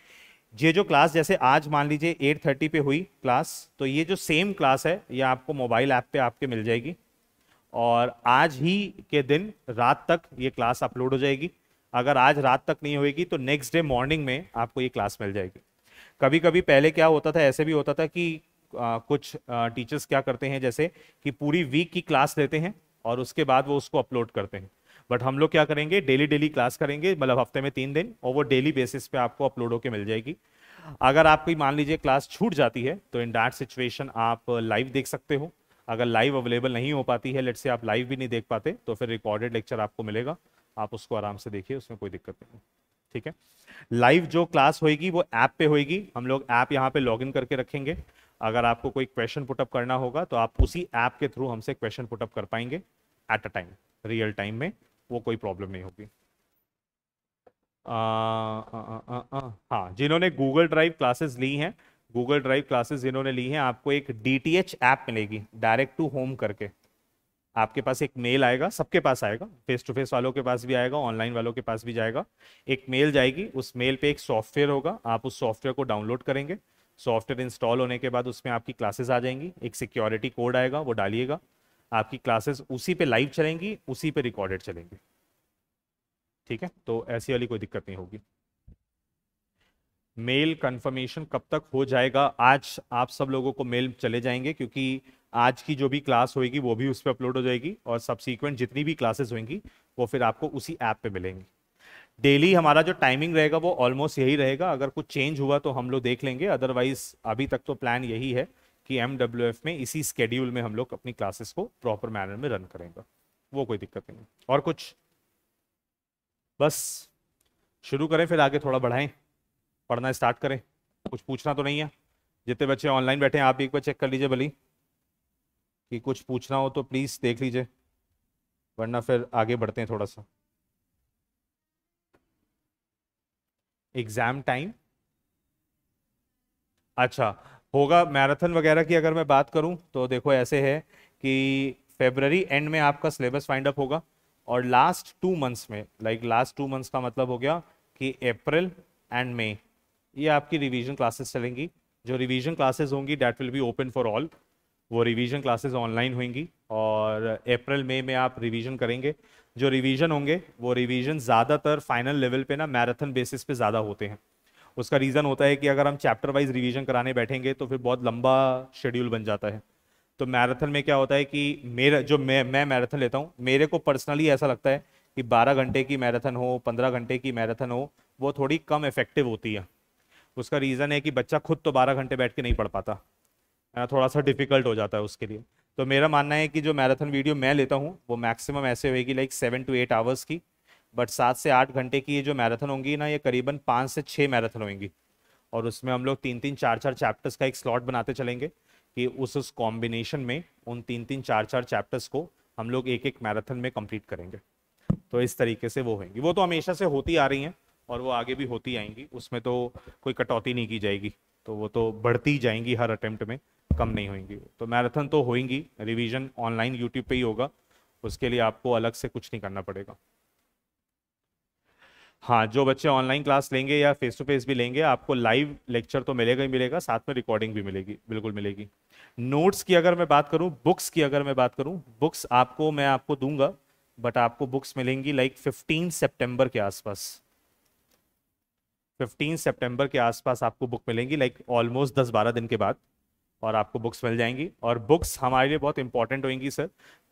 ये जो क्लास जैसे आज मान लीजिए एट थर्टी पे हुई क्लास तो ये जो सेम क्लास है ये आपको मोबाइल ऐप पे आपके मिल जाएगी और आज ही के दिन रात तक ये क्लास अपलोड हो जाएगी अगर आज रात तक नहीं होगी तो नेक्स्ट डे मॉर्निंग में आपको ये क्लास मिल जाएगी कभी कभी पहले क्या होता था ऐसे भी होता था कि आ, कुछ टीचर्स क्या करते हैं जैसे कि पूरी वीक की क्लास लेते हैं और उसके बाद वो उसको अपलोड करते हैं बट हम लोग क्या करेंगे डेली डेली क्लास करेंगे मतलब हफ्ते में तीन दिन और वो डेली बेसिस पे आपको अपलोड होकर मिल जाएगी अगर आपकी मान लीजिए क्लास छूट जाती है तो इन डैट सिचुएशन आप लाइव देख सकते हो अगर लाइव अवेलेबल नहीं हो पाती है लेट से आप लाइव भी नहीं देख पाते तो फिर रिकॉर्डेड लेक्चर आपको मिलेगा आप उसको आराम से देखिए उसमें कोई दिक्कत नहीं ठीक है लाइव जो क्लास होगी वो ऐप पे होगी हम लोग ऐप यहाँ पे लॉगिन करके रखेंगे अगर आपको कोई क्वेश्चन पुटअप करना होगा तो आप उसी ऐप के थ्रू हमसे क्वेश्चन पुटअप कर पाएंगे at a time real time में वो कोई प्रॉब्लम नहीं होगी हाँ जिन्होंने गूगल ड्राइव क्लासेस ली हैं गूगल ड्राइव क्लासेस जिन्होंने ली हैं आपको एक डी टी एच ऐप मिलेगी डायरेक्ट टू होम करके आपके पास एक मेल आएगा सबके पास आएगा फेस टू फेस वालों के पास भी आएगा ऑनलाइन वालों के पास भी जाएगा एक मेल जाएगी उस मेल पे एक सॉफ्टवेयर होगा आप उस सॉफ्टवेयर को डाउनलोड करेंगे सॉफ्टवेयर इंस्टॉल होने के बाद उसमें आपकी क्लासेस आ जाएंगी एक सिक्योरिटी कोड आएगा वो डालिएगा आपकी क्लासेस उसी पे लाइव चलेंगी उसी पे रिकॉर्डेड चलेंगी ठीक है तो ऐसी वाली कोई दिक्कत नहीं होगी मेल कंफर्मेशन कब तक हो जाएगा आज आप सब लोगों को मेल चले जाएंगे क्योंकि आज की जो भी क्लास होगी वो भी उस पर अपलोड हो जाएगी और सबसीक्वेंट जितनी भी क्लासेस होंगी वो फिर आपको उसी ऐप पे मिलेंगी डेली हमारा जो टाइमिंग रहेगा वो ऑलमोस्ट यही रहेगा अगर कुछ चेंज हुआ तो हम लोग देख लेंगे अदरवाइज अभी तक तो प्लान यही है कि एम में इसी स्केड्यूल में हम लोग अपनी क्लासेस को प्रॉपर मैनर में रन करेंगे वो कोई दिक्कत नहीं और कुछ बस शुरू करें फिर आगे थोड़ा बढ़ाएं पढ़ना स्टार्ट करें कुछ पूछना तो नहीं है जितने बच्चे ऑनलाइन बैठे हैं आप एक बार चेक कर लीजिए भली कि कुछ पूछना हो तो प्लीज़ देख लीजिए वरना फिर आगे बढ़ते हैं थोड़ा सा एग्ज़ाम टाइम अच्छा होगा मैराथन वगैरह की अगर मैं बात करूं तो देखो ऐसे है कि फेबररी एंड में आपका सिलेबस फाइंड अप होगा और लास्ट टू मंथ्स में लाइक लास्ट टू मंथ्स का मतलब हो गया कि अप्रैल एंड मई ये आपकी रिवीजन क्लासेस चलेंगी जो रिवीजन क्लासेस होंगी that will be open for all वो रिवीजन क्लासेस ऑनलाइन होंगी और अप्रैल मई में आप रिवीजन करेंगे जो रिवीजन होंगे वो रिवीजन ज़्यादातर फाइनल लेवल पे ना मैराथन बेसिस पे ज़्यादा होते हैं उसका रीज़न होता है कि अगर हम चैप्टर वाइज रिवीजन कराने बैठेंगे तो फिर बहुत लंबा शेड्यूल बन जाता है तो मैराथन में क्या होता है कि मेरा जो मैं मैं मैराथन लेता हूँ मेरे को पर्सनली ऐसा लगता है कि 12 घंटे की मैराथन हो 15 घंटे की मैराथन हो वो थोड़ी कम इफेक्टिव होती है उसका रीज़न है कि बच्चा खुद तो बारह घंटे बैठ के नहीं पढ़ पाता है ना थोड़ा सा डिफिकल्ट हो जाता है उसके लिए तो मेरा मानना है कि जो मैराथन वीडियो मैं लेता हूँ वो मैक्सिमम ऐसे होएगी like seven to eight hours की बट सात से आठ घंटे की ये जो मैराथन होंगी ना ये करीबन पाँच से छः मैराथन होंगी और उसमें हम लोग तीन तीन चार चार चैप्टर्स का एक स्लॉट बनाते चलेंगे कि उस उस कॉम्बिनेशन में उन तीन तीन चार चार चैप्टर्स को हम लोग एक एक मैराथन में कंप्लीट करेंगे तो इस तरीके से वो होंगी वो तो हमेशा से होती आ रही हैं और वो आगे भी होती आएंगी उसमें तो कोई कटौती नहीं की जाएगी तो वो तो बढ़ती जाएंगी हर अटेम्प्ट में कम नहीं होंगी तो मैराथन तो होएंगी रिवीजन ऑनलाइन यूट्यूब पे ही होगा उसके लिए आपको अलग से कुछ नहीं करना पड़ेगा हाँ जो बच्चे ऑनलाइन क्लास लेंगे या फेस टू फेस भी लेंगे आपको लाइव लेक्चर तो मिलेगा ही मिलेगा साथ में रिकॉर्डिंग भी मिलेगी बिल्कुल मिलेगी नोट्स की अगर मैं बात करूँ बुक्स की अगर मैं बात करूँ बुक्स आपको मैं आपको दूंगा बट आपको बुक्स मिलेंगी लाइक फिफ्टीन सेप्टेम्बर के आसपास फिफ्टीन सेप्टेम्बर के आसपास आपको बुक मिलेंगी लाइक ऑलमोस्ट दस बारह दिन के बाद और आपको बुक्स मिल जाएंगी और बुक्स हमारे लिए बहुत इंपॉर्टेंट होंगी सर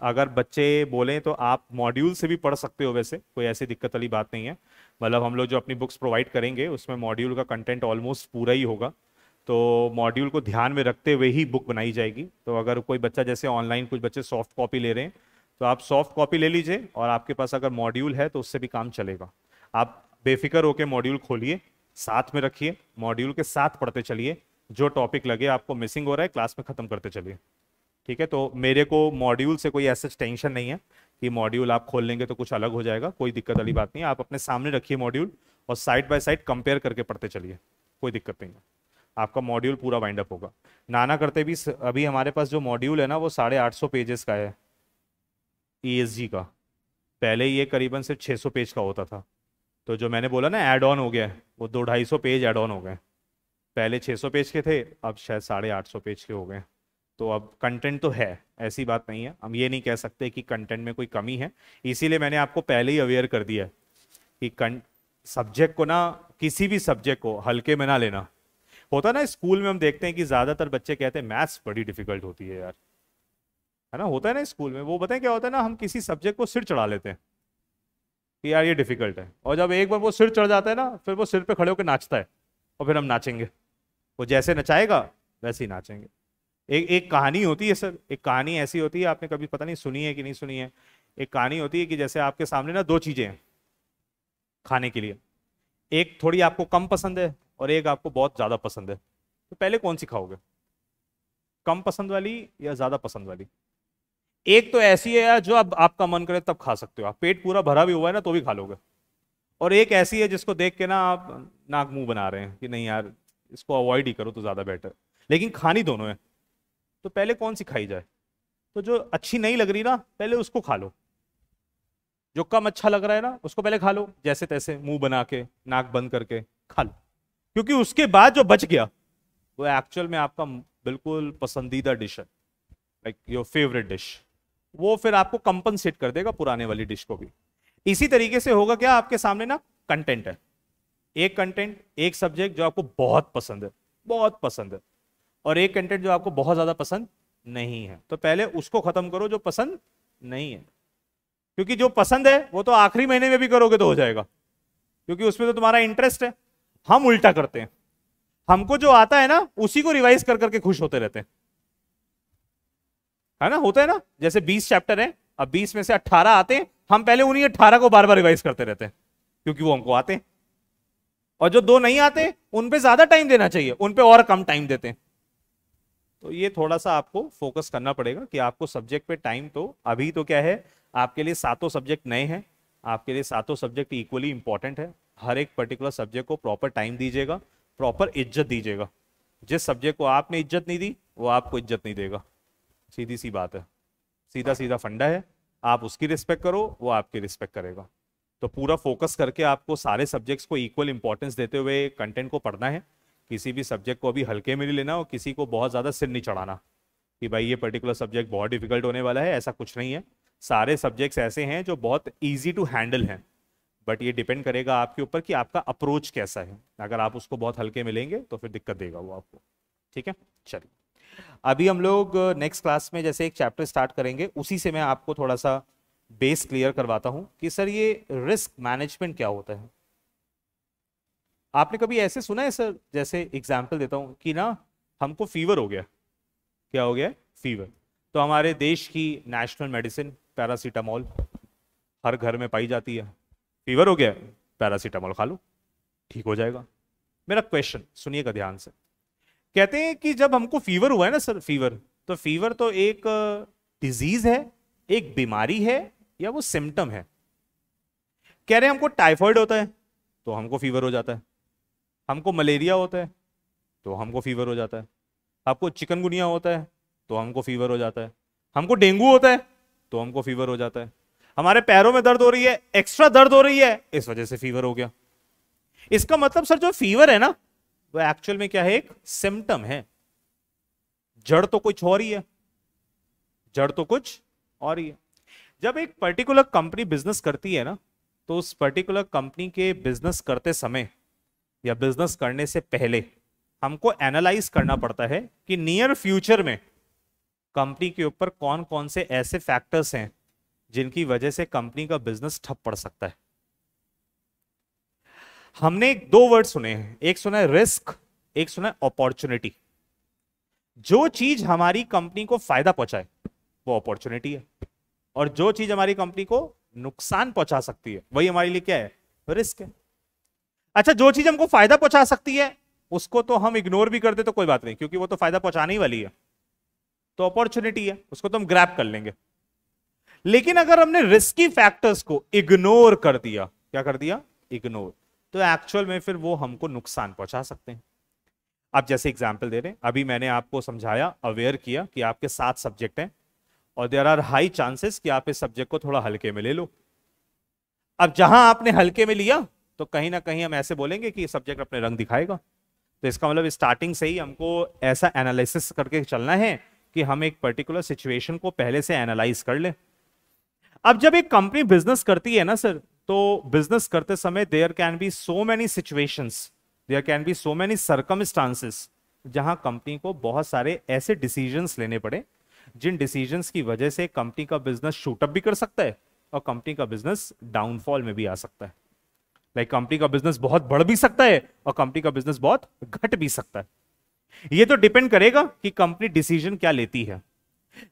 अगर बच्चे बोलें तो आप मॉड्यूल से भी पढ़ सकते हो वैसे कोई ऐसी दिक्कत वाली बात नहीं है मतलब हम लोग जो अपनी बुक्स प्रोवाइड करेंगे उसमें मॉड्यूल का कंटेंट ऑलमोस्ट पूरा ही होगा तो मॉड्यूल को ध्यान में रखते हुए ही बुक बनाई जाएगी तो अगर कोई बच्चा जैसे ऑनलाइन कुछ बच्चे सॉफ्ट कॉपी ले रहे हैं तो आप सॉफ्ट कॉपी ले लीजिए और आपके पास अगर मॉड्यूल है तो उससे भी काम चलेगा आप बेफिक्र होकर मॉड्यूल खोलिए साथ में रखिए मॉड्यूल के साथ पढ़ते चलिए जो टॉपिक लगे आपको मिसिंग हो रहा है क्लास में ख़त्म करते चलिए ठीक है तो मेरे को मॉड्यूल से कोई ऐसा टेंशन नहीं है कि मॉड्यूल आप खोल लेंगे तो कुछ अलग हो जाएगा कोई दिक्कत वाली बात नहीं आप अपने सामने रखिए मॉड्यूल और साइड बाय साइड कंपेयर करके पढ़ते चलिए कोई दिक्कत नहीं है आपका मॉड्यूल पूरा वाइंड अप होगा नाना करते भी अभी हमारे पास जो मॉड्यूल है ना वो साढ़े आठ सौ पेजेस का है ई का पहले ये करीबन सिर्फ छः सौ पेज का होता था तो जो मैंने बोला ना ऐड ऑन हो गया वो दो ढाई सौ पेज ऐड ऑन हो गए पहले छः सौ पेज के थे अब शायद साढ़े आठ सौ पेज के हो गए तो अब कंटेंट तो है ऐसी बात नहीं है हम ये नहीं कह सकते कि कंटेंट में कोई कमी है इसीलिए मैंने आपको पहले ही अवेयर कर दिया कि कं सब्जेक्ट को ना किसी भी सब्जेक्ट को हल्के में ना लेना होता ना स्कूल में हम देखते हैं कि ज़्यादातर बच्चे कहते हैं मैथ्स बड़ी डिफिकल्ट होती है यार है ना होता है ना स्कूल में वो बताएं क्या होता है ना हम किसी सब्जेक्ट को सिर चढ़ा लेते हैं कि यार ये डिफिकल्ट है और जब एक बार वो सिर चढ़ जाता है ना फिर वो सिर पे खड़े होकर नाचता है और फिर हम नाचेंगे वो जैसे नचाएगा वैसे ही नाचेंगे एक एक कहानी होती है सर एक कहानी ऐसी होती है आपने कभी पता नहीं सुनी है कि नहीं सुनी है एक कहानी होती है कि जैसे आपके सामने ना दो चीज़ें हैं खाने के लिए एक थोड़ी आपको कम पसंद है और एक आपको बहुत ज़्यादा पसंद है तो पहले कौन सी खाओगे कम पसंद वाली या ज़्यादा पसंद वाली एक तो ऐसी है यार जो अब आपका मन करे तब खा सकते हो आप पेट पूरा भरा भी हुआ है ना तो भी खा लोगे और एक ऐसी है जिसको देख के ना आप नाक मुंह बना रहे हैं कि नहीं यार इसको अवॉइड ही करो तो ज़्यादा बेटर लेकिन खानी दोनों है तो पहले कौन सी खाई जाए तो जो अच्छी नहीं लग रही ना पहले उसको खा लो जो कम अच्छा लग रहा है ना उसको पहले खा लो जैसे तैसे मुंह बना के नाक बंद करके खा लो क्योंकि उसके बाद जो बच गया वो एक्चुअल में आपका बिल्कुल पसंदीदा डिश है लाइक योर फेवरेट डिश वो फिर आपको कंपनसेट कर देगा पुराने वाली डिश को भी इसी तरीके से होगा क्या आपके सामने ना कंटेंट है एक कंटेंट एक सब्जेक्ट जो आपको बहुत पसंद है बहुत पसंद है और एक कंटेंट जो आपको बहुत ज़्यादा पसंद नहीं है तो पहले उसको ख़त्म करो जो पसंद नहीं है क्योंकि जो पसंद है वो तो आखिरी महीने में भी करोगे तो हो जाएगा क्योंकि उसमें तो तुम्हारा इंटरेस्ट है हम उल्टा करते हैं हमको जो आता है ना उसी को रिवाइज कर करके खुश होते रहते हैं है ना होता है ना जैसे 20 चैप्टर हैं अब 20 में से 18 आते हैं हम पहले उन्हीं 18 को बार बार रिवाइज करते रहते हैं क्योंकि वो हमको आते हैं और जो दो नहीं आते उन पे ज्यादा टाइम देना चाहिए उन पे और कम टाइम देते हैं तो ये थोड़ा सा आपको फोकस करना पड़ेगा कि आपको सब्जेक्ट पे टाइम तो अभी तो क्या है आपके लिए सातों सब्जेक्ट नए हैं आपके लिए सातों सब्जेक्ट इक्वली इंपॉर्टेंट है हर एक पर्टिकुलर सब्जेक्ट को प्रॉपर टाइम दीजिएगा प्रॉपर इज्जत दीजिएगा जिस सब्जेक्ट को आपने इज्जत नहीं दी वो आपको इज्जत नहीं देगा सीधी सी बात है सीधा हाँ। सीधा फंडा है आप उसकी रिस्पेक्ट करो वो आपकी रिस्पेक्ट करेगा तो पूरा फोकस करके आपको सारे सब्जेक्ट्स को इक्वल इंपॉर्टेंस देते हुए कंटेंट को पढ़ना है किसी भी सब्जेक्ट को अभी हल्के में नहीं लेना और किसी को बहुत ज़्यादा सिर नहीं चढ़ाना कि भाई ये पर्टिकुलर सब्जेक्ट बहुत डिफिकल्ट होने वाला है ऐसा कुछ नहीं है सारे सब्जेक्ट्स ऐसे हैं जो बहुत ईजी टू हैंडल हैं बट ये डिपेंड करेगा आपके ऊपर कि आपका अप्रोच कैसा है अगर आप उसको बहुत हल्के में लेंगे तो फिर दिक्कत देगा वो आपको ठीक है चलिए अभी हम लोग नेक्स्ट क्लास में जैसे एक चैप्टर स्टार्ट करेंगे उसी से मैं आपको थोड़ा सा बेस क्लियर करवाता हूं कि सर ये रिस्क मैनेजमेंट क्या होता है आपने कभी ऐसे सुना है सर जैसे एग्जाम्पल देता हूँ कि ना हमको फीवर हो गया क्या हो गया फीवर तो हमारे देश की नेशनल मेडिसिन पैरासीटामोल हर घर में पाई जाती है फीवर हो गया पैरासीटामोल खा लो ठीक हो जाएगा मेरा क्वेश्चन सुनिएगा ध्यान से कहते हैं कि जब हमको फीवर हुआ है ना सर फीवर तो फीवर तो एक डिजीज है एक बीमारी है या वो सिम्टम है कह रहे हैं हमको टाइफॉइड होता है तो हमको फीवर हो जाता है हमको मलेरिया होता है तो हमको फीवर हो जाता है आपको चिकनगुनिया होता है तो हमको फीवर हो जाता है हमको डेंगू होता है तो हमको फीवर हो जाता है हमारे पैरों में दर्द हो रही है एक्स्ट्रा दर्द हो रही है इस वजह से फीवर हो गया इसका मतलब सर जो फीवर है ना वो तो एक्चुअल में क्या है एक सिम्टम है जड़ तो कुछ और ही है जड़ तो कुछ और ही है जब एक पर्टिकुलर कंपनी बिजनेस करती है ना तो उस पर्टिकुलर कंपनी के बिजनेस करते समय या बिजनेस करने से पहले हमको एनालाइज करना पड़ता है कि नियर फ्यूचर में कंपनी के ऊपर कौन कौन से ऐसे फैक्टर्स हैं जिनकी वजह से कंपनी का बिजनेस ठप पड़ सकता है हमने दो वर्ड सुने हैं एक सुना है रिस्क एक सुना है अपॉर्चुनिटी जो चीज हमारी कंपनी को फायदा पहुंचाए वो अपॉर्चुनिटी है और जो चीज हमारी कंपनी को नुकसान पहुंचा सकती है वही हमारे लिए क्या है रिस्क है अच्छा जो चीज हमको फायदा पहुंचा सकती है उसको तो हम इग्नोर भी करते तो कोई बात नहीं क्योंकि वो तो फायदा पहुंचाने ही वाली है तो अपॉर्चुनिटी है उसको तो हम ग्रैप कर लेंगे लेकिन अगर हमने रिस्की फैक्टर्स को इग्नोर कर दिया क्या कर दिया इग्नोर तो एक्चुअल में फिर वो हमको नुकसान पहुंचा सकते हैं आप जैसे एग्जाम्पल दे रहे हैं अभी मैंने आपको समझाया अवेयर किया कि आपके सात सब्जेक्ट हैं और देर आर हाई चांसेस कि आप इस सब्जेक्ट को थोड़ा हल्के में ले लो अब जहां आपने हल्के में लिया तो कहीं ना कहीं हम ऐसे बोलेंगे कि सब्जेक्ट अपने रंग दिखाएगा तो इसका मतलब स्टार्टिंग से ही हमको ऐसा एनालिसिस करके चलना है कि हम एक पर्टिकुलर सिचुएशन को पहले से एनालाइज कर लें अब जब एक कंपनी बिजनेस करती है ना सर तो बिजनेस करते समय there can be so many situations there can be so many circumstances जहां कंपनी को बहुत सारे ऐसे डिसीजंस लेने पड़े जिन डिसीजंस की वजह से कंपनी का बिजनेस शूटअप भी कर सकता है और कंपनी का बिजनेस डाउनफॉल में भी आ सकता है लाइक like, कंपनी का बिजनेस बहुत बढ़ भी सकता है और कंपनी का बिजनेस बहुत घट भी सकता है ये तो डिपेंड करेगा कि कंपनी डिसीजन क्या लेती है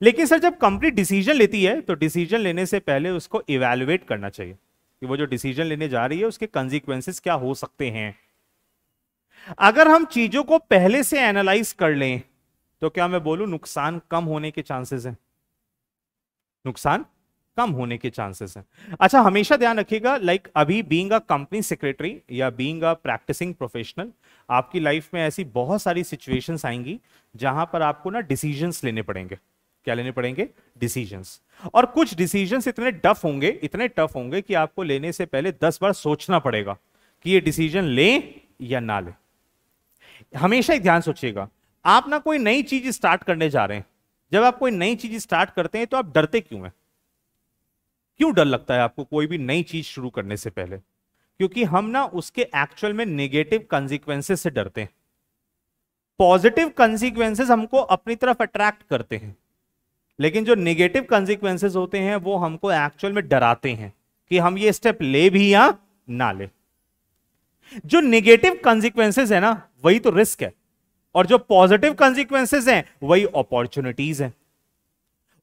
लेकिन सर जब कंपनी डिसीजन लेती है तो डिसीजन लेने से पहले उसको इवेल्युएट करना चाहिए कि वो जो डिसीजन लेने जा रही है उसके कंसिक्वेंसेस क्या हो सकते हैं अगर हम चीजों को पहले से एनालाइज कर लें तो क्या मैं बोलूं नुकसान कम होने के चांसेस हैं नुकसान कम होने के चांसेस हैं अच्छा हमेशा ध्यान रखिएगा लाइक अभी बीइंग अ कंपनी सेक्रेटरी या बीइंग अ प्रैक्टिसिंग प्रोफेशनल आपकी लाइफ में ऐसी बहुत सारी सिचुएशंस आएंगी जहां पर आपको ना डिसीजंस लेने पड़ेंगे क्या लेने पड़ेंगे डिसीजंस और कुछ डिसीजंस इतने टफ होंगे इतने टफ होंगे कि आपको लेने से पहले दस बार सोचना पड़ेगा कि ये डिसीजन लें या ना लें हमेशा एक ध्यान सोचिएगा आप ना कोई नई चीज स्टार्ट करने जा रहे हैं जब आप कोई नई चीज स्टार्ट करते हैं तो आप डरते क्यों हैं क्यों डर लगता है आपको कोई भी नई चीज शुरू करने से पहले क्योंकि हम ना उसके एक्चुअल में नेगेटिव कंसिक्वेंसेस से डरते हैं पॉजिटिव कंसिक्वेंसेस हमको अपनी तरफ अट्रैक्ट करते हैं लेकिन जो निगेटिव कंसिक्वेंसेज होते हैं वो हमको एक्चुअल में डराते हैं कि हम ये स्टेप ले भी या ना ले जो निगेटिव कॉन्सिक्वेंसेज है ना वही तो रिस्क है और जो पॉजिटिव कॉन्सिक्वेंसेज हैं वही अपॉर्चुनिटीज हैं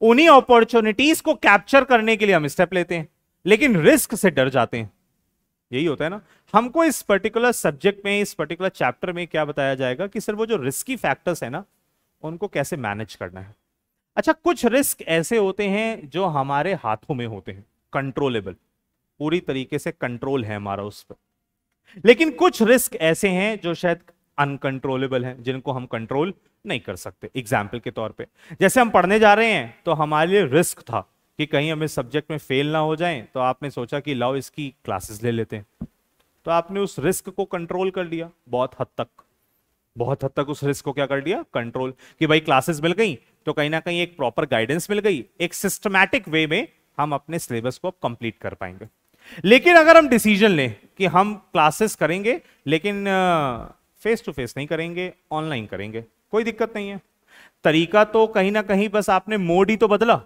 उन्हीं अपॉर्चुनिटीज को कैप्चर करने के लिए हम स्टेप लेते हैं लेकिन रिस्क से डर जाते हैं यही होता है ना हमको इस पर्टिकुलर सब्जेक्ट में इस पर्टिकुलर चैप्टर में क्या बताया जाएगा कि सर वो जो रिस्की फैक्टर्स है ना उनको कैसे मैनेज करना है अच्छा कुछ रिस्क ऐसे होते हैं जो हमारे हाथों में होते हैं कंट्रोलेबल पूरी तरीके से कंट्रोल है हमारा उस पर लेकिन कुछ रिस्क ऐसे हैं जो शायद अनकंट्रोलेबल हैं जिनको हम कंट्रोल नहीं कर सकते एग्जाम्पल के तौर पे जैसे हम पढ़ने जा रहे हैं तो हमारे लिए रिस्क था कि कहीं हमें सब्जेक्ट में फेल ना हो जाए तो आपने सोचा कि लाओ इसकी क्लासेस ले लेते हैं तो आपने उस रिस्क को कंट्रोल कर लिया बहुत हद तक बहुत हद तक उस रिस्क को क्या कर दिया कंट्रोल कि भाई क्लासेस मिल गई तो कहीं ना कहीं एक प्रॉपर गाइडेंस मिल गई एक सिस्टमैटिक वे में हम अपने सिलेबस को कंप्लीट कर पाएंगे लेकिन अगर हम डिसीजन लें कि हम क्लासेस करेंगे लेकिन फेस टू फेस नहीं करेंगे ऑनलाइन करेंगे कोई दिक्कत नहीं है तरीका तो कहीं ना कहीं बस आपने मोड ही तो बदला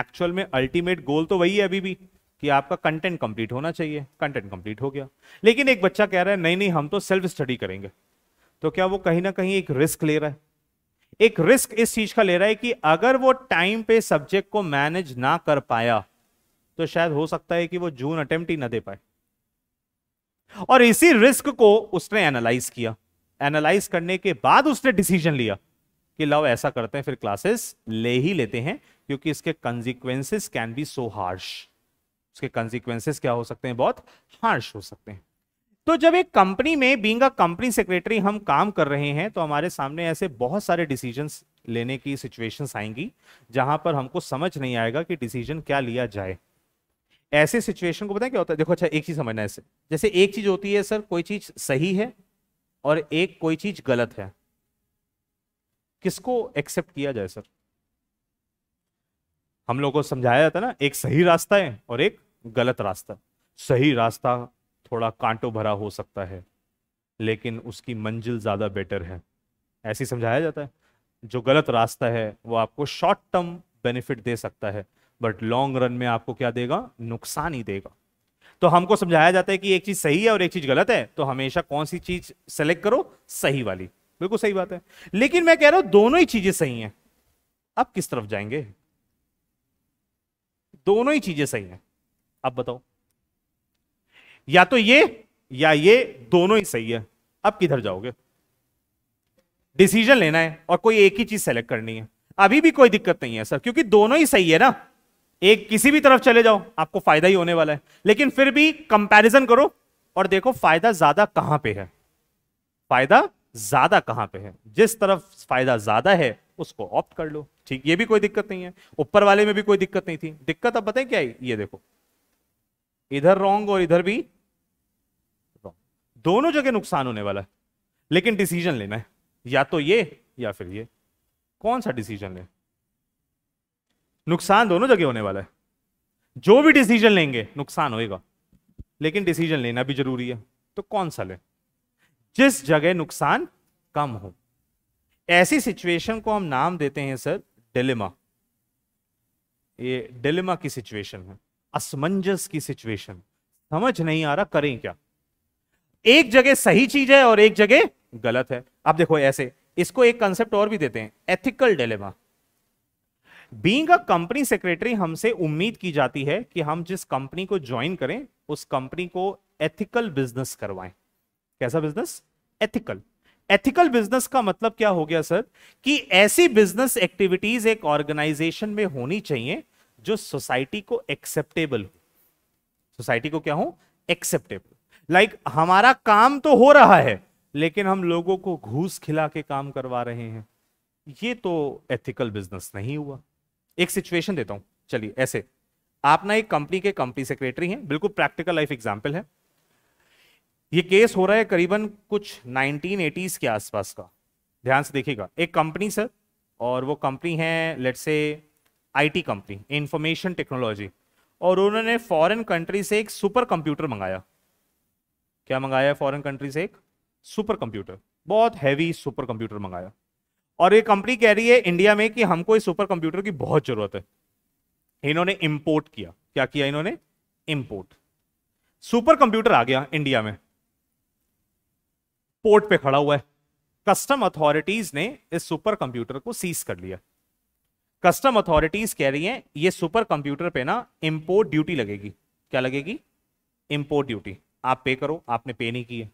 एक्चुअल में अल्टीमेट गोल तो वही है अभी भी कि आपका कंटेंट कंप्लीट होना चाहिए कंटेंट कंप्लीट हो गया लेकिन एक बच्चा कह रहा है नहीं नहीं हम तो सेल्फ स्टडी करेंगे तो क्या वो कहीं ना कहीं एक रिस्क ले रहा है एक रिस्क इस चीज का ले रहा है कि अगर वो टाइम पे सब्जेक्ट को मैनेज ना कर पाया तो शायद हो सकता है कि वो जून अटेम्प्ट ही ना दे पाए और इसी रिस्क को उसने एनालाइज किया एनालाइज करने के बाद उसने डिसीजन लिया कि लव ऐसा करते हैं फिर क्लासेस ले ही लेते हैं क्योंकि इसके consequences can be so harsh उसके कंसिक्वेंसेस क्या हो सकते हैं बहुत हार्श हो सकते हैं तो जब एक कंपनी में बींग अ कंपनी सेक्रेटरी हम काम कर रहे हैं तो हमारे सामने ऐसे बहुत सारे डिसीजन लेने की सिचुएशन आएंगी जहां पर हमको समझ नहीं आएगा कि डिसीजन क्या लिया जाए ऐसे सिचुएशन को पता क्या होता है देखो अच्छा एक चीज समझना है जैसे एक चीज होती है सर कोई चीज सही है और एक कोई चीज गलत है किसको एक्सेप्ट किया जाए सर हम लोगों को समझाया जाता है ना एक सही रास्ता है और एक गलत रास्ता सही रास्ता थोड़ा कांटो भरा हो सकता है लेकिन उसकी मंजिल ज़्यादा बेटर है ऐसे समझाया जाता है जो गलत रास्ता है वो आपको शॉर्ट टर्म बेनिफिट दे सकता है बट लॉन्ग रन में आपको क्या देगा नुकसान ही देगा तो हमको समझाया जाता है कि एक चीज़ सही है और एक चीज़ गलत है तो हमेशा कौन सी चीज़ सेलेक्ट करो सही वाली बिल्कुल सही बात है लेकिन मैं कह रहा हूं दोनों ही चीज़ें सही हैं आप किस तरफ जाएंगे दोनों ही चीज़ें सही हैं आप बताओ या तो ये या ये दोनों ही सही है अब किधर जाओगे डिसीजन लेना है और कोई एक ही चीज सेलेक्ट करनी है अभी भी कोई दिक्कत नहीं है सर क्योंकि दोनों ही सही है ना एक किसी भी तरफ चले जाओ आपको फायदा ही होने वाला है लेकिन फिर भी कंपैरिजन करो और देखो फायदा ज्यादा कहां पे है फायदा ज्यादा कहां पे है जिस तरफ फायदा ज्यादा है उसको ऑप्ट कर लो ठीक ये भी कोई दिक्कत नहीं है ऊपर वाले में भी कोई दिक्कत नहीं थी दिक्कत अब बताए क्या है ये देखो इधर रॉन्ग और इधर भी दोनों जगह नुकसान होने वाला है लेकिन डिसीजन लेना है या तो ये या फिर ये कौन सा डिसीजन ले नुकसान दोनों जगह होने वाला है जो भी डिसीजन लेंगे नुकसान होएगा लेकिन डिसीजन लेना भी जरूरी है तो कौन सा ले जिस जगह नुकसान कम हो ऐसी सिचुएशन को हम नाम देते हैं सर डिलेमा ये डिलेमा की सिचुएशन है असमंजस की सिचुएशन समझ नहीं आ रहा करें क्या एक जगह सही चीज है और एक जगह गलत है आप देखो ऐसे इसको एक कंसेप्ट और भी देते हैं ethical dilemma being a company secretary हमसे उम्मीद की जाती है कि हम जिस कंपनी को ज्वाइन करें उस कंपनी को एथिकल बिजनेस करवाएं कैसा बिजनेस एथिकल एथिकल बिजनेस का मतलब क्या हो गया सर कि ऐसी बिजनेस एक्टिविटीज एक ऑर्गेनाइजेशन में होनी चाहिए जो सोसाइटी को एक्सेप्टेबल हो सोसाइटी को क्या हो एक्सेप्टेबल लाइक like, हमारा काम तो हो रहा है लेकिन हम लोगों को घूस खिला के काम करवा रहे हैं ये तो एथिकल बिजनेस नहीं हुआ एक सिचुएशन देता हूं चलिए ऐसे आप ना एक कंपनी के कंपनी सेक्रेटरी हैं बिल्कुल प्रैक्टिकल लाइफ एग्जाम्पल है ये केस हो रहा है करीबन कुछ एटीज के आसपास का ध्यान से देखिएगा एक कंपनी सर और वो कंपनी है लेट से आईटी कंपनी इंफॉर्मेशन टेक्नोलॉजी और उन्होंने फॉरेन कंट्री से एक सुपर कंप्यूटर मंगाया क्या मंगाया है फॉरेन कंट्री से एक सुपर कंप्यूटर बहुत हैवी सुपर कंप्यूटर मंगाया और ये कंपनी कह रही है इंडिया में कि हमको इस सुपर कंप्यूटर की बहुत जरूरत है इन्होंने इंपोर्ट किया क्या किया इन्होंने इंपोर्ट सुपर कंप्यूटर आ गया इंडिया में पोर्ट पे खड़ा हुआ है कस्टम अथॉरिटीज ने इस सुपर कंप्यूटर को सीज कर लिया कस्टम अथॉरिटीज कह रही हैं ये सुपर कंप्यूटर पे ना इंपोर्ट ड्यूटी लगेगी क्या लगेगी इंपोर्ट ड्यूटी आप पे करो आपने पे नहीं किए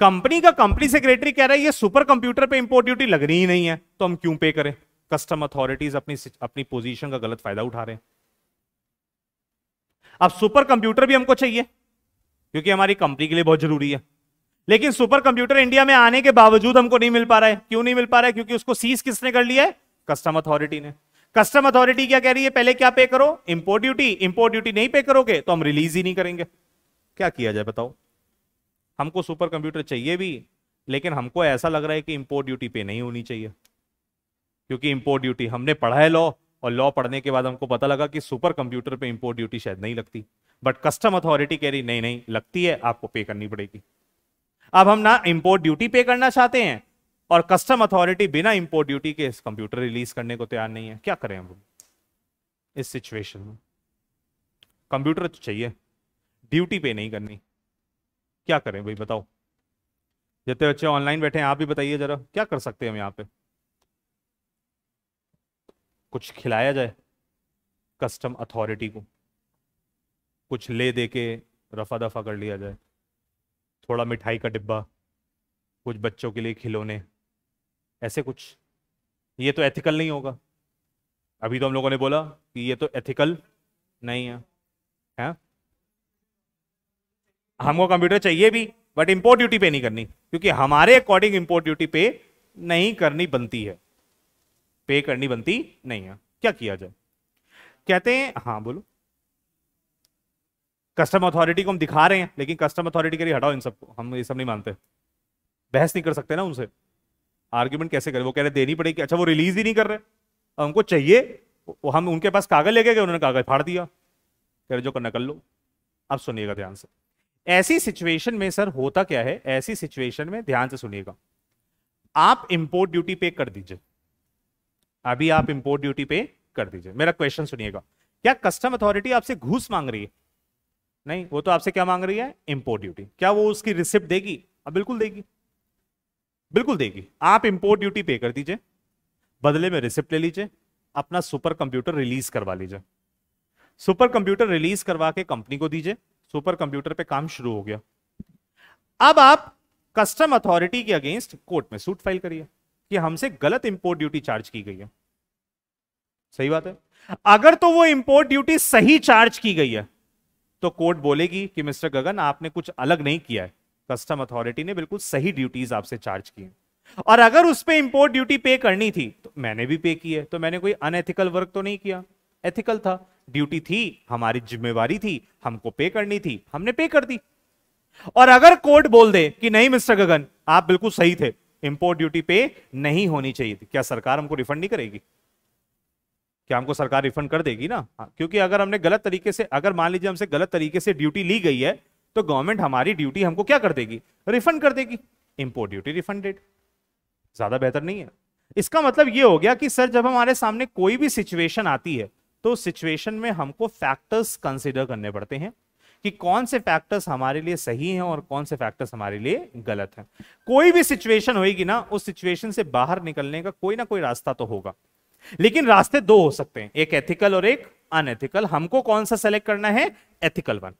कंपनी का कंपनी सेक्रेटरी कह रहा है ये सुपर कंप्यूटर पे इंपोर्ट ड्यूटी लगनी ही नहीं है तो हम क्यों पे करें कस्टम अथॉरिटीज अपनी अपनी पोजीशन का गलत फायदा उठा रहे हैं अब सुपर कंप्यूटर भी हमको चाहिए क्योंकि हमारी कंपनी के लिए बहुत जरूरी है लेकिन सुपर कंप्यूटर इंडिया में आने के बावजूद हमको नहीं मिल पा रहा है क्यों नहीं मिल पा रहा है क्योंकि उसको सीज किसने कर लिया है कस्टम अथॉरिटी ने कस्टम अथॉरिटी क्या कह रही है पहले क्या पे करो इंपोर्ट ड्यूटी इंपोर्ट ड्यूटी नहीं पे करोगे तो हम रिलीज ही नहीं करेंगे क्या किया जाए बताओ हमको सुपर कंप्यूटर चाहिए भी लेकिन हमको ऐसा लग रहा है कि इंपोर्ट ड्यूटी पे नहीं होनी चाहिए क्योंकि इंपोर्ट ड्यूटी हमने पढ़ा है लॉ और लॉ पढ़ने के बाद हमको पता लगा कि सुपर कंप्यूटर पे इंपोर्ट ड्यूटी शायद नहीं लगती बट कस्टम अथॉरिटी कह रही नहीं नहीं लगती है आपको पे करनी पड़ेगी अब हम ना इंपोर्ट ड्यूटी पे करना चाहते हैं और कस्टम अथॉरिटी बिना इंपोर्ट ड्यूटी के इस कंप्यूटर रिलीज करने को तैयार नहीं है क्या करें हम इस सिचुएशन में कंप्यूटर तो चाहिए ड्यूटी पे नहीं करनी क्या करें भाई बताओ जितने बच्चे ऑनलाइन बैठे हैं आप भी बताइए जरा क्या कर सकते हैं हम यहाँ पे कुछ खिलाया जाए कस्टम अथॉरिटी को कुछ ले दे के रफा दफा कर लिया जाए थोड़ा मिठाई का डिब्बा कुछ बच्चों के लिए खिलौने ऐसे कुछ ये तो एथिकल नहीं होगा अभी तो हम लोगों ने बोला कि ये तो एथिकल नहीं है हैं हमको कंप्यूटर चाहिए भी बट इंपोर्ट ड्यूटी पे नहीं करनी क्योंकि हमारे अकॉर्डिंग इंपोर्ट ड्यूटी पे नहीं करनी बनती है पे करनी बनती नहीं है क्या किया जाए कहते हैं हाँ बोलो कस्टम अथॉरिटी को हम दिखा रहे हैं लेकिन कस्टम अथॉरिटी के लिए हटाओ इन सबको हम ये सब नहीं मानते बहस नहीं कर सकते ना उनसे आर्ग्यूमेंट कैसे करें वो कह रहे देनी पड़ेगी अच्छा वो रिलीज ही नहीं कर रहे हमको चाहिए वो हम उनके पास कागज लेके गए उन्होंने कागज फाड़ दिया कह रहे जो करना कर लो अब सुनिएगा ध्यान से ऐसी सिचुएशन में सर होता क्या है ऐसी सिचुएशन में ध्यान से सुनिएगा आप इंपोर्ट ड्यूटी पे कर दीजिए अभी आप इंपोर्ट ड्यूटी पे कर दीजिए मेरा क्वेश्चन सुनिएगा क्या कस्टम अथॉरिटी आपसे घूस मांग रही है नहीं वो तो आपसे क्या मांग रही है इंपोर्ट ड्यूटी क्या वो उसकी रिसिप्ट देगी अब हाँ, बिल्कुल देगी बिल्कुल देगी आप इंपोर्ट ड्यूटी पे कर दीजिए बदले में रिसिप्ट ले लीजिए अपना सुपर कंप्यूटर रिलीज करवा लीजिए सुपर कंप्यूटर रिलीज करवा के कंपनी को दीजिए सुपर कंप्यूटर पे काम शुरू हो गया अब आप कस्टम अथॉरिटी के अगेंस्ट कोर्ट में सूट फाइल करिए कि हमसे गलत इंपोर्ट ड्यूटी चार्ज की गई है सही बात है अगर तो वो इंपोर्ट ड्यूटी सही चार्ज की गई है तो कोर्ट बोलेगी कि मिस्टर गगन आपने कुछ अलग नहीं किया है कस्टम अथॉरिटी ने बिल्कुल सही ड्यूटीज आपसे चार्ज की और अगर उस पर इंपोर्ट ड्यूटी पे करनी थी तो मैंने भी पे की है तो मैंने कोई अनएथिकल वर्क तो नहीं किया एथिकल था ड्यूटी थी हमारी जिम्मेवारी थी हमको पे करनी थी हमने पे कर दी और अगर कोर्ट बोल दे कि नहीं मिस्टर गगन आप बिल्कुल सही थे इंपोर्ट ड्यूटी पे नहीं होनी चाहिए थी क्या सरकार हमको रिफंड नहीं करेगी क्या हमको सरकार रिफंड कर देगी ना हाँ, क्योंकि अगर हमने गलत तरीके से अगर मान लीजिए हमसे गलत तरीके से ड्यूटी ली गई है तो गवर्नमेंट हमारी ड्यूटी हमको क्या कर देगी रिफंड कर देगी इम्पोर्ट ड्यूटी रिफंडेड ज्यादा बेहतर नहीं है इसका मतलब ये हो गया कि सर जब हमारे सामने कोई भी सिचुएशन आती है तो सिचुएशन में हमको फैक्टर्स कंसिडर करने पड़ते हैं कि कौन से फैक्टर्स हमारे लिए सही हैं और कौन से फैक्टर्स हमारे लिए गलत हैं कोई भी सिचुएशन होगी ना उस सिचुएशन से बाहर निकलने का कोई ना कोई रास्ता तो होगा लेकिन रास्ते दो हो सकते हैं एक एथिकल और एक अनएथिकल हमको कौन सा सेलेक्ट करना है एथिकल वन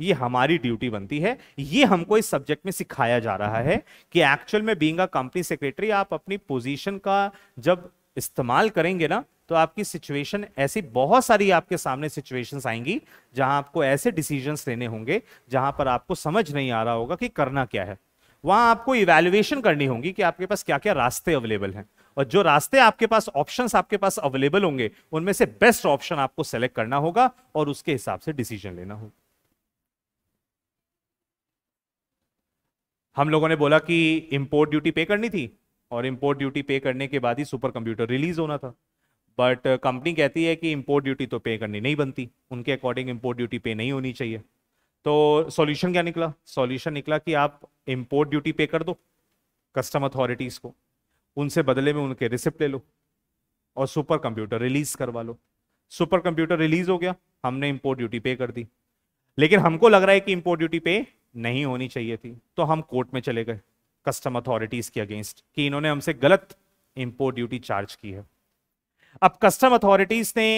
ये हमारी ड्यूटी बनती है ये हमको इस सब्जेक्ट में सिखाया जा रहा है कि एक्चुअल में बींग अ कंपनी सेक्रेटरी आप अपनी पोजीशन का जब इस्तेमाल करेंगे ना तो आपकी सिचुएशन ऐसी बहुत सारी आपके सामने सिचुएशंस आएंगी जहां आपको ऐसे डिसीजंस लेने होंगे जहां पर आपको समझ नहीं आ रहा होगा कि करना क्या है वहां आपको इवेल्युएशन करनी होगी कि आपके पास क्या क्या रास्ते अवेलेबल हैं और जो रास्ते आपके पास ऑप्शंस आपके पास अवेलेबल होंगे उनमें से बेस्ट ऑप्शन आपको सेलेक्ट करना होगा और उसके हिसाब से डिसीजन लेना होगा हम लोगों ने बोला कि इम्पोर्ट ड्यूटी पे करनी थी और इम्पोर्ट ड्यूटी पे करने के बाद ही सुपर कंप्यूटर रिलीज होना था बट कंपनी uh, कहती है कि इम्पोर्ट ड्यूटी तो पे करनी नहीं बनती उनके अकॉर्डिंग इम्पोर्ट ड्यूटी पे नहीं होनी चाहिए तो सॉल्यूशन क्या निकला सॉल्यूशन निकला कि आप इम्पोर्ट ड्यूटी पे कर दो कस्टम अथॉरिटीज़ को उनसे बदले में उनके रिसिप्ट ले लो और सुपर कंप्यूटर रिलीज़ करवा लो सुपर कंप्यूटर रिलीज़ हो गया हमने इम्पोर्ट ड्यूटी पे कर दी लेकिन हमको लग रहा है कि इम्पोर्ट ड्यूटी पे नहीं होनी चाहिए थी तो हम कोर्ट में चले गए कस्टम अथॉरिटीज के अगेंस्ट कि इन्होंने हमसे गलत इंपोर्ट ड्यूटी चार्ज की है अब कस्टम अथॉरिटीज ने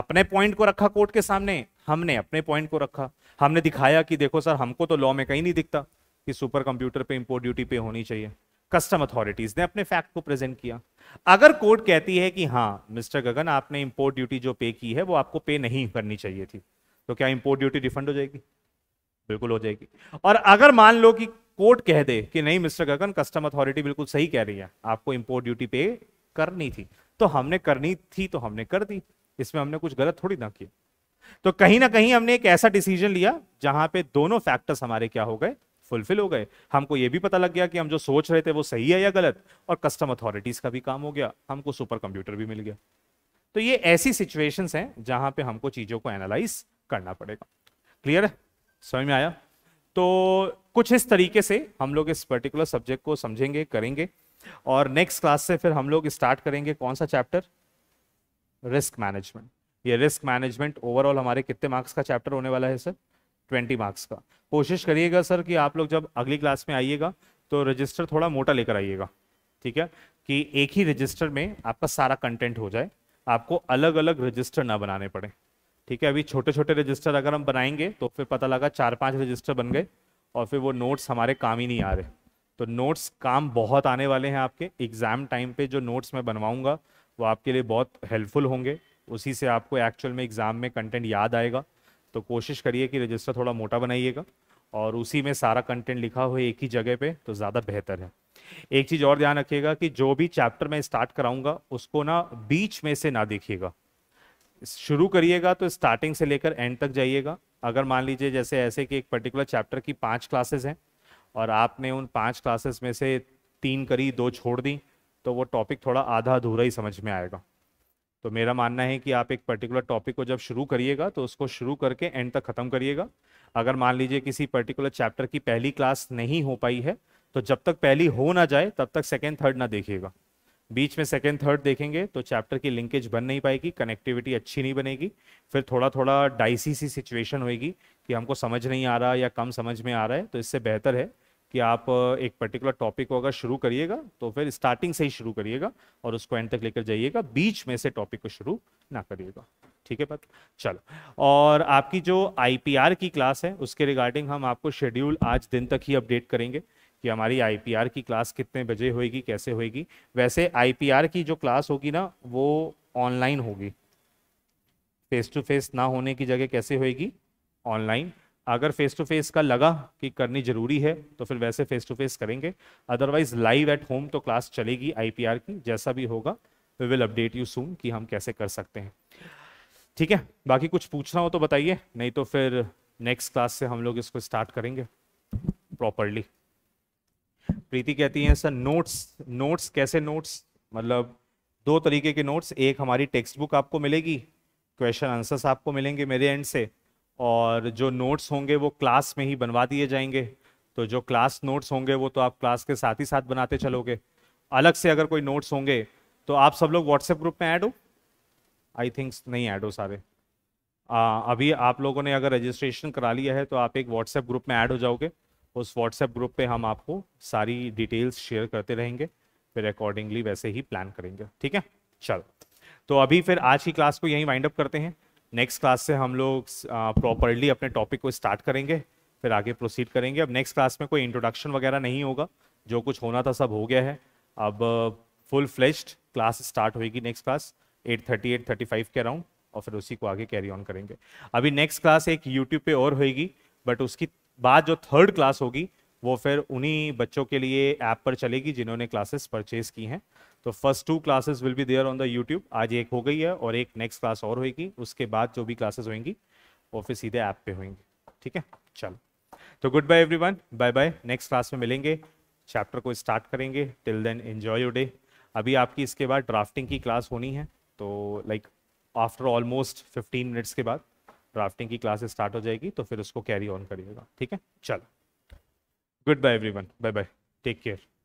अपने पॉइंट को रखा कोर्ट के सामने हमने अपने पॉइंट को रखा हमने दिखाया कि देखो सर हमको तो लॉ में कहीं नहीं दिखता कि सुपर कंप्यूटर पे इंपोर्ट ड्यूटी पे होनी चाहिए कस्टम अथॉरिटीज ने अपने फैक्ट को प्रेजेंट किया अगर कोर्ट कहती है कि हाँ मिस्टर गगन आपने इंपोर्ट ड्यूटी जो पे की है वो आपको पे नहीं करनी चाहिए थी तो क्या इंपोर्ट ड्यूटी रिफंड हो जाएगी बिल्कुल हो जाएगी और अगर मान लो कि कोर्ट कह दे कि नहीं मिस्टर गगन कस्टम अथॉरिटी बिल्कुल सही कह रही है आपको इम्पोर्ट ड्यूटी पे करनी थी तो हमने करनी थी तो हमने कर दी इसमें हमने कुछ गलत थोड़ी ना किया तो कहीं ना कहीं हमने एक ऐसा डिसीजन लिया जहां पे दोनों फैक्टर्स हमारे क्या हो गए फुलफिल हो गए हमको ये भी पता लग गया कि हम जो सोच रहे थे वो सही है या गलत और कस्टम अथॉरिटीज का भी काम हो गया हमको सुपर कंप्यूटर भी मिल गया तो ये ऐसी सिचुएशंस हैं जहां पे हमको चीजों को एनालाइज करना पड़ेगा क्लियर है समझ में आया तो कुछ इस तरीके से हम लोग इस पर्टिकुलर सब्जेक्ट को समझेंगे करेंगे और नेक्स्ट क्लास से फिर हम लोग स्टार्ट करेंगे कौन सा चैप्टर रिस्क मैनेजमेंट ये रिस्क मैनेजमेंट ओवरऑल हमारे कितने मार्क्स का चैप्टर होने वाला है सर ट्वेंटी मार्क्स का कोशिश करिएगा सर कि आप लोग जब अगली क्लास में आइएगा तो रजिस्टर थोड़ा मोटा लेकर आइएगा ठीक है कि एक ही रजिस्टर में आपका सारा कंटेंट हो जाए आपको अलग अलग रजिस्टर ना बनाने पड़े ठीक है अभी छोटे छोटे रजिस्टर अगर हम बनाएंगे तो फिर पता लगा चार पाँच रजिस्टर बन गए और फिर वो नोट्स हमारे काम ही नहीं आ रहे तो नोट्स काम बहुत आने वाले हैं आपके एग्ज़ाम टाइम पे जो नोट्स मैं बनवाऊँगा वो आपके लिए बहुत हेल्पफुल होंगे उसी से आपको एक्चुअल में एग्ज़ाम में कंटेंट याद आएगा तो कोशिश करिए कि रजिस्टर थोड़ा मोटा बनाइएगा और उसी में सारा कंटेंट लिखा हुआ एक ही जगह पे तो ज़्यादा बेहतर है एक चीज़ और ध्यान रखिएगा कि जो भी चैप्टर मैं स्टार्ट कराऊंगा उसको ना बीच में से ना देखिएगा शुरू करिएगा तो स्टार्टिंग से लेकर एंड तक जाइएगा अगर मान लीजिए जैसे ऐसे कि एक पर्टिकुलर चैप्टर की पाँच क्लासेस हैं और आपने उन पाँच क्लासेस में से तीन करी दो छोड़ दी तो वो टॉपिक थोड़ा आधा अधूरा ही समझ में आएगा तो मेरा मानना है कि आप एक पर्टिकुलर टॉपिक को जब शुरू करिएगा तो उसको शुरू करके एंड तक ख़त्म करिएगा अगर मान लीजिए किसी पर्टिकुलर चैप्टर की पहली क्लास नहीं हो पाई है तो जब तक पहली हो ना जाए तब तक सेकेंड थर्ड ना देखिएगा बीच में सेकेंड थर्ड देखेंगे तो चैप्टर की लिंकेज बन नहीं पाएगी कनेक्टिविटी अच्छी नहीं बनेगी फिर थोड़ा थोड़ा डाइसी सी सिचुएशन होएगी कि हमको समझ नहीं आ रहा या कम समझ में आ रहा है तो इससे बेहतर है कि आप एक पर्टिकुलर टॉपिक को अगर शुरू करिएगा तो फिर स्टार्टिंग से ही शुरू करिएगा और उसको एंड तक लेकर जाइएगा बीच में से टॉपिक को शुरू ना करिएगा ठीक है पता चलो और आपकी जो आईपीआर की क्लास है उसके रिगार्डिंग हम आपको शेड्यूल आज दिन तक ही अपडेट करेंगे कि हमारी आईपीआर की क्लास कितने बजे होएगी कैसे होएगी वैसे आईपीआर की जो क्लास होगी ना वो ऑनलाइन होगी फेस टू फेस ना होने की जगह कैसे होएगी ऑनलाइन अगर फेस टू फेस का लगा कि करनी ज़रूरी है तो फिर वैसे फेस टू फेस करेंगे अदरवाइज लाइव एट होम तो क्लास चलेगी आईपीआर की जैसा भी होगा we will update you soon कि हम कैसे कर सकते हैं ठीक है बाकी कुछ पूछना हो तो बताइए नहीं तो फिर नेक्स्ट क्लास से हम लोग इसको स्टार्ट करेंगे प्रॉपरली प्रीति कहती हैं सर नोट्स नोट्स कैसे नोट्स मतलब दो तरीके के नोट्स एक हमारी टेक्स्ट बुक आपको मिलेगी क्वेश्चन आंसर्स आपको मिलेंगे मेरे एंड से और जो नोट्स होंगे वो क्लास में ही बनवा दिए जाएंगे तो जो क्लास नोट्स होंगे वो तो आप क्लास के साथ ही साथ बनाते चलोगे अलग से अगर कोई नोट्स होंगे तो आप सब लोग व्हाट्सएप ग्रुप में ऐड हो आई थिंक नहीं ऐड हो सारे आ, अभी आप लोगों ने अगर रजिस्ट्रेशन करा लिया है तो आप एक व्हाट्सएप ग्रुप में ऐड हो जाओगे उस व्हाट्सएप ग्रुप पे हम आपको सारी डिटेल्स शेयर करते रहेंगे फिर अकॉर्डिंगली वैसे ही प्लान करेंगे ठीक है चलो तो अभी फिर आज की क्लास को यहीं वाइंड अप करते हैं नेक्स्ट क्लास से हम लोग प्रॉपरली अपने टॉपिक को स्टार्ट करेंगे फिर आगे प्रोसीड करेंगे अब नेक्स्ट क्लास में कोई इंट्रोडक्शन वगैरह नहीं होगा जो कुछ होना था सब हो गया है अब फुल फ्लेश्ड क्लास स्टार्ट होगी नेक्स्ट क्लास 8:30 8:35 के अराउंड और फिर उसी को आगे कैरी ऑन करेंगे अभी नेक्स्ट क्लास एक यूट्यूब पे और होगी बट उसकी बाद जो थर्ड क्लास होगी वो फिर उन्हीं बच्चों के लिए ऐप पर चलेगी जिन्होंने क्लासेस परचेज की हैं तो first two classes will be there on the YouTube आज एक हो गई है और एक नेक्स्ट क्लास और होगी उसके बाद जो भी क्लासेस होंगी वो फिर सीधे ऐप पे होंगी ठीक है चलो तो good bye everyone bye bye next class में मिलेंगे चैप्टर को स्टार्ट करेंगे till then enjoy your day अभी आपकी इसके बाद ड्राफ्टिंग की क्लास होनी है तो लाइक आफ्टर ऑलमोस्ट 15 मिनट्स के बाद ड्राफ्टिंग की क्लासेस स्टार्ट हो जाएगी तो फिर उसको कैरी ऑन करिएगा ठीक है चलो good bye everyone bye bye take care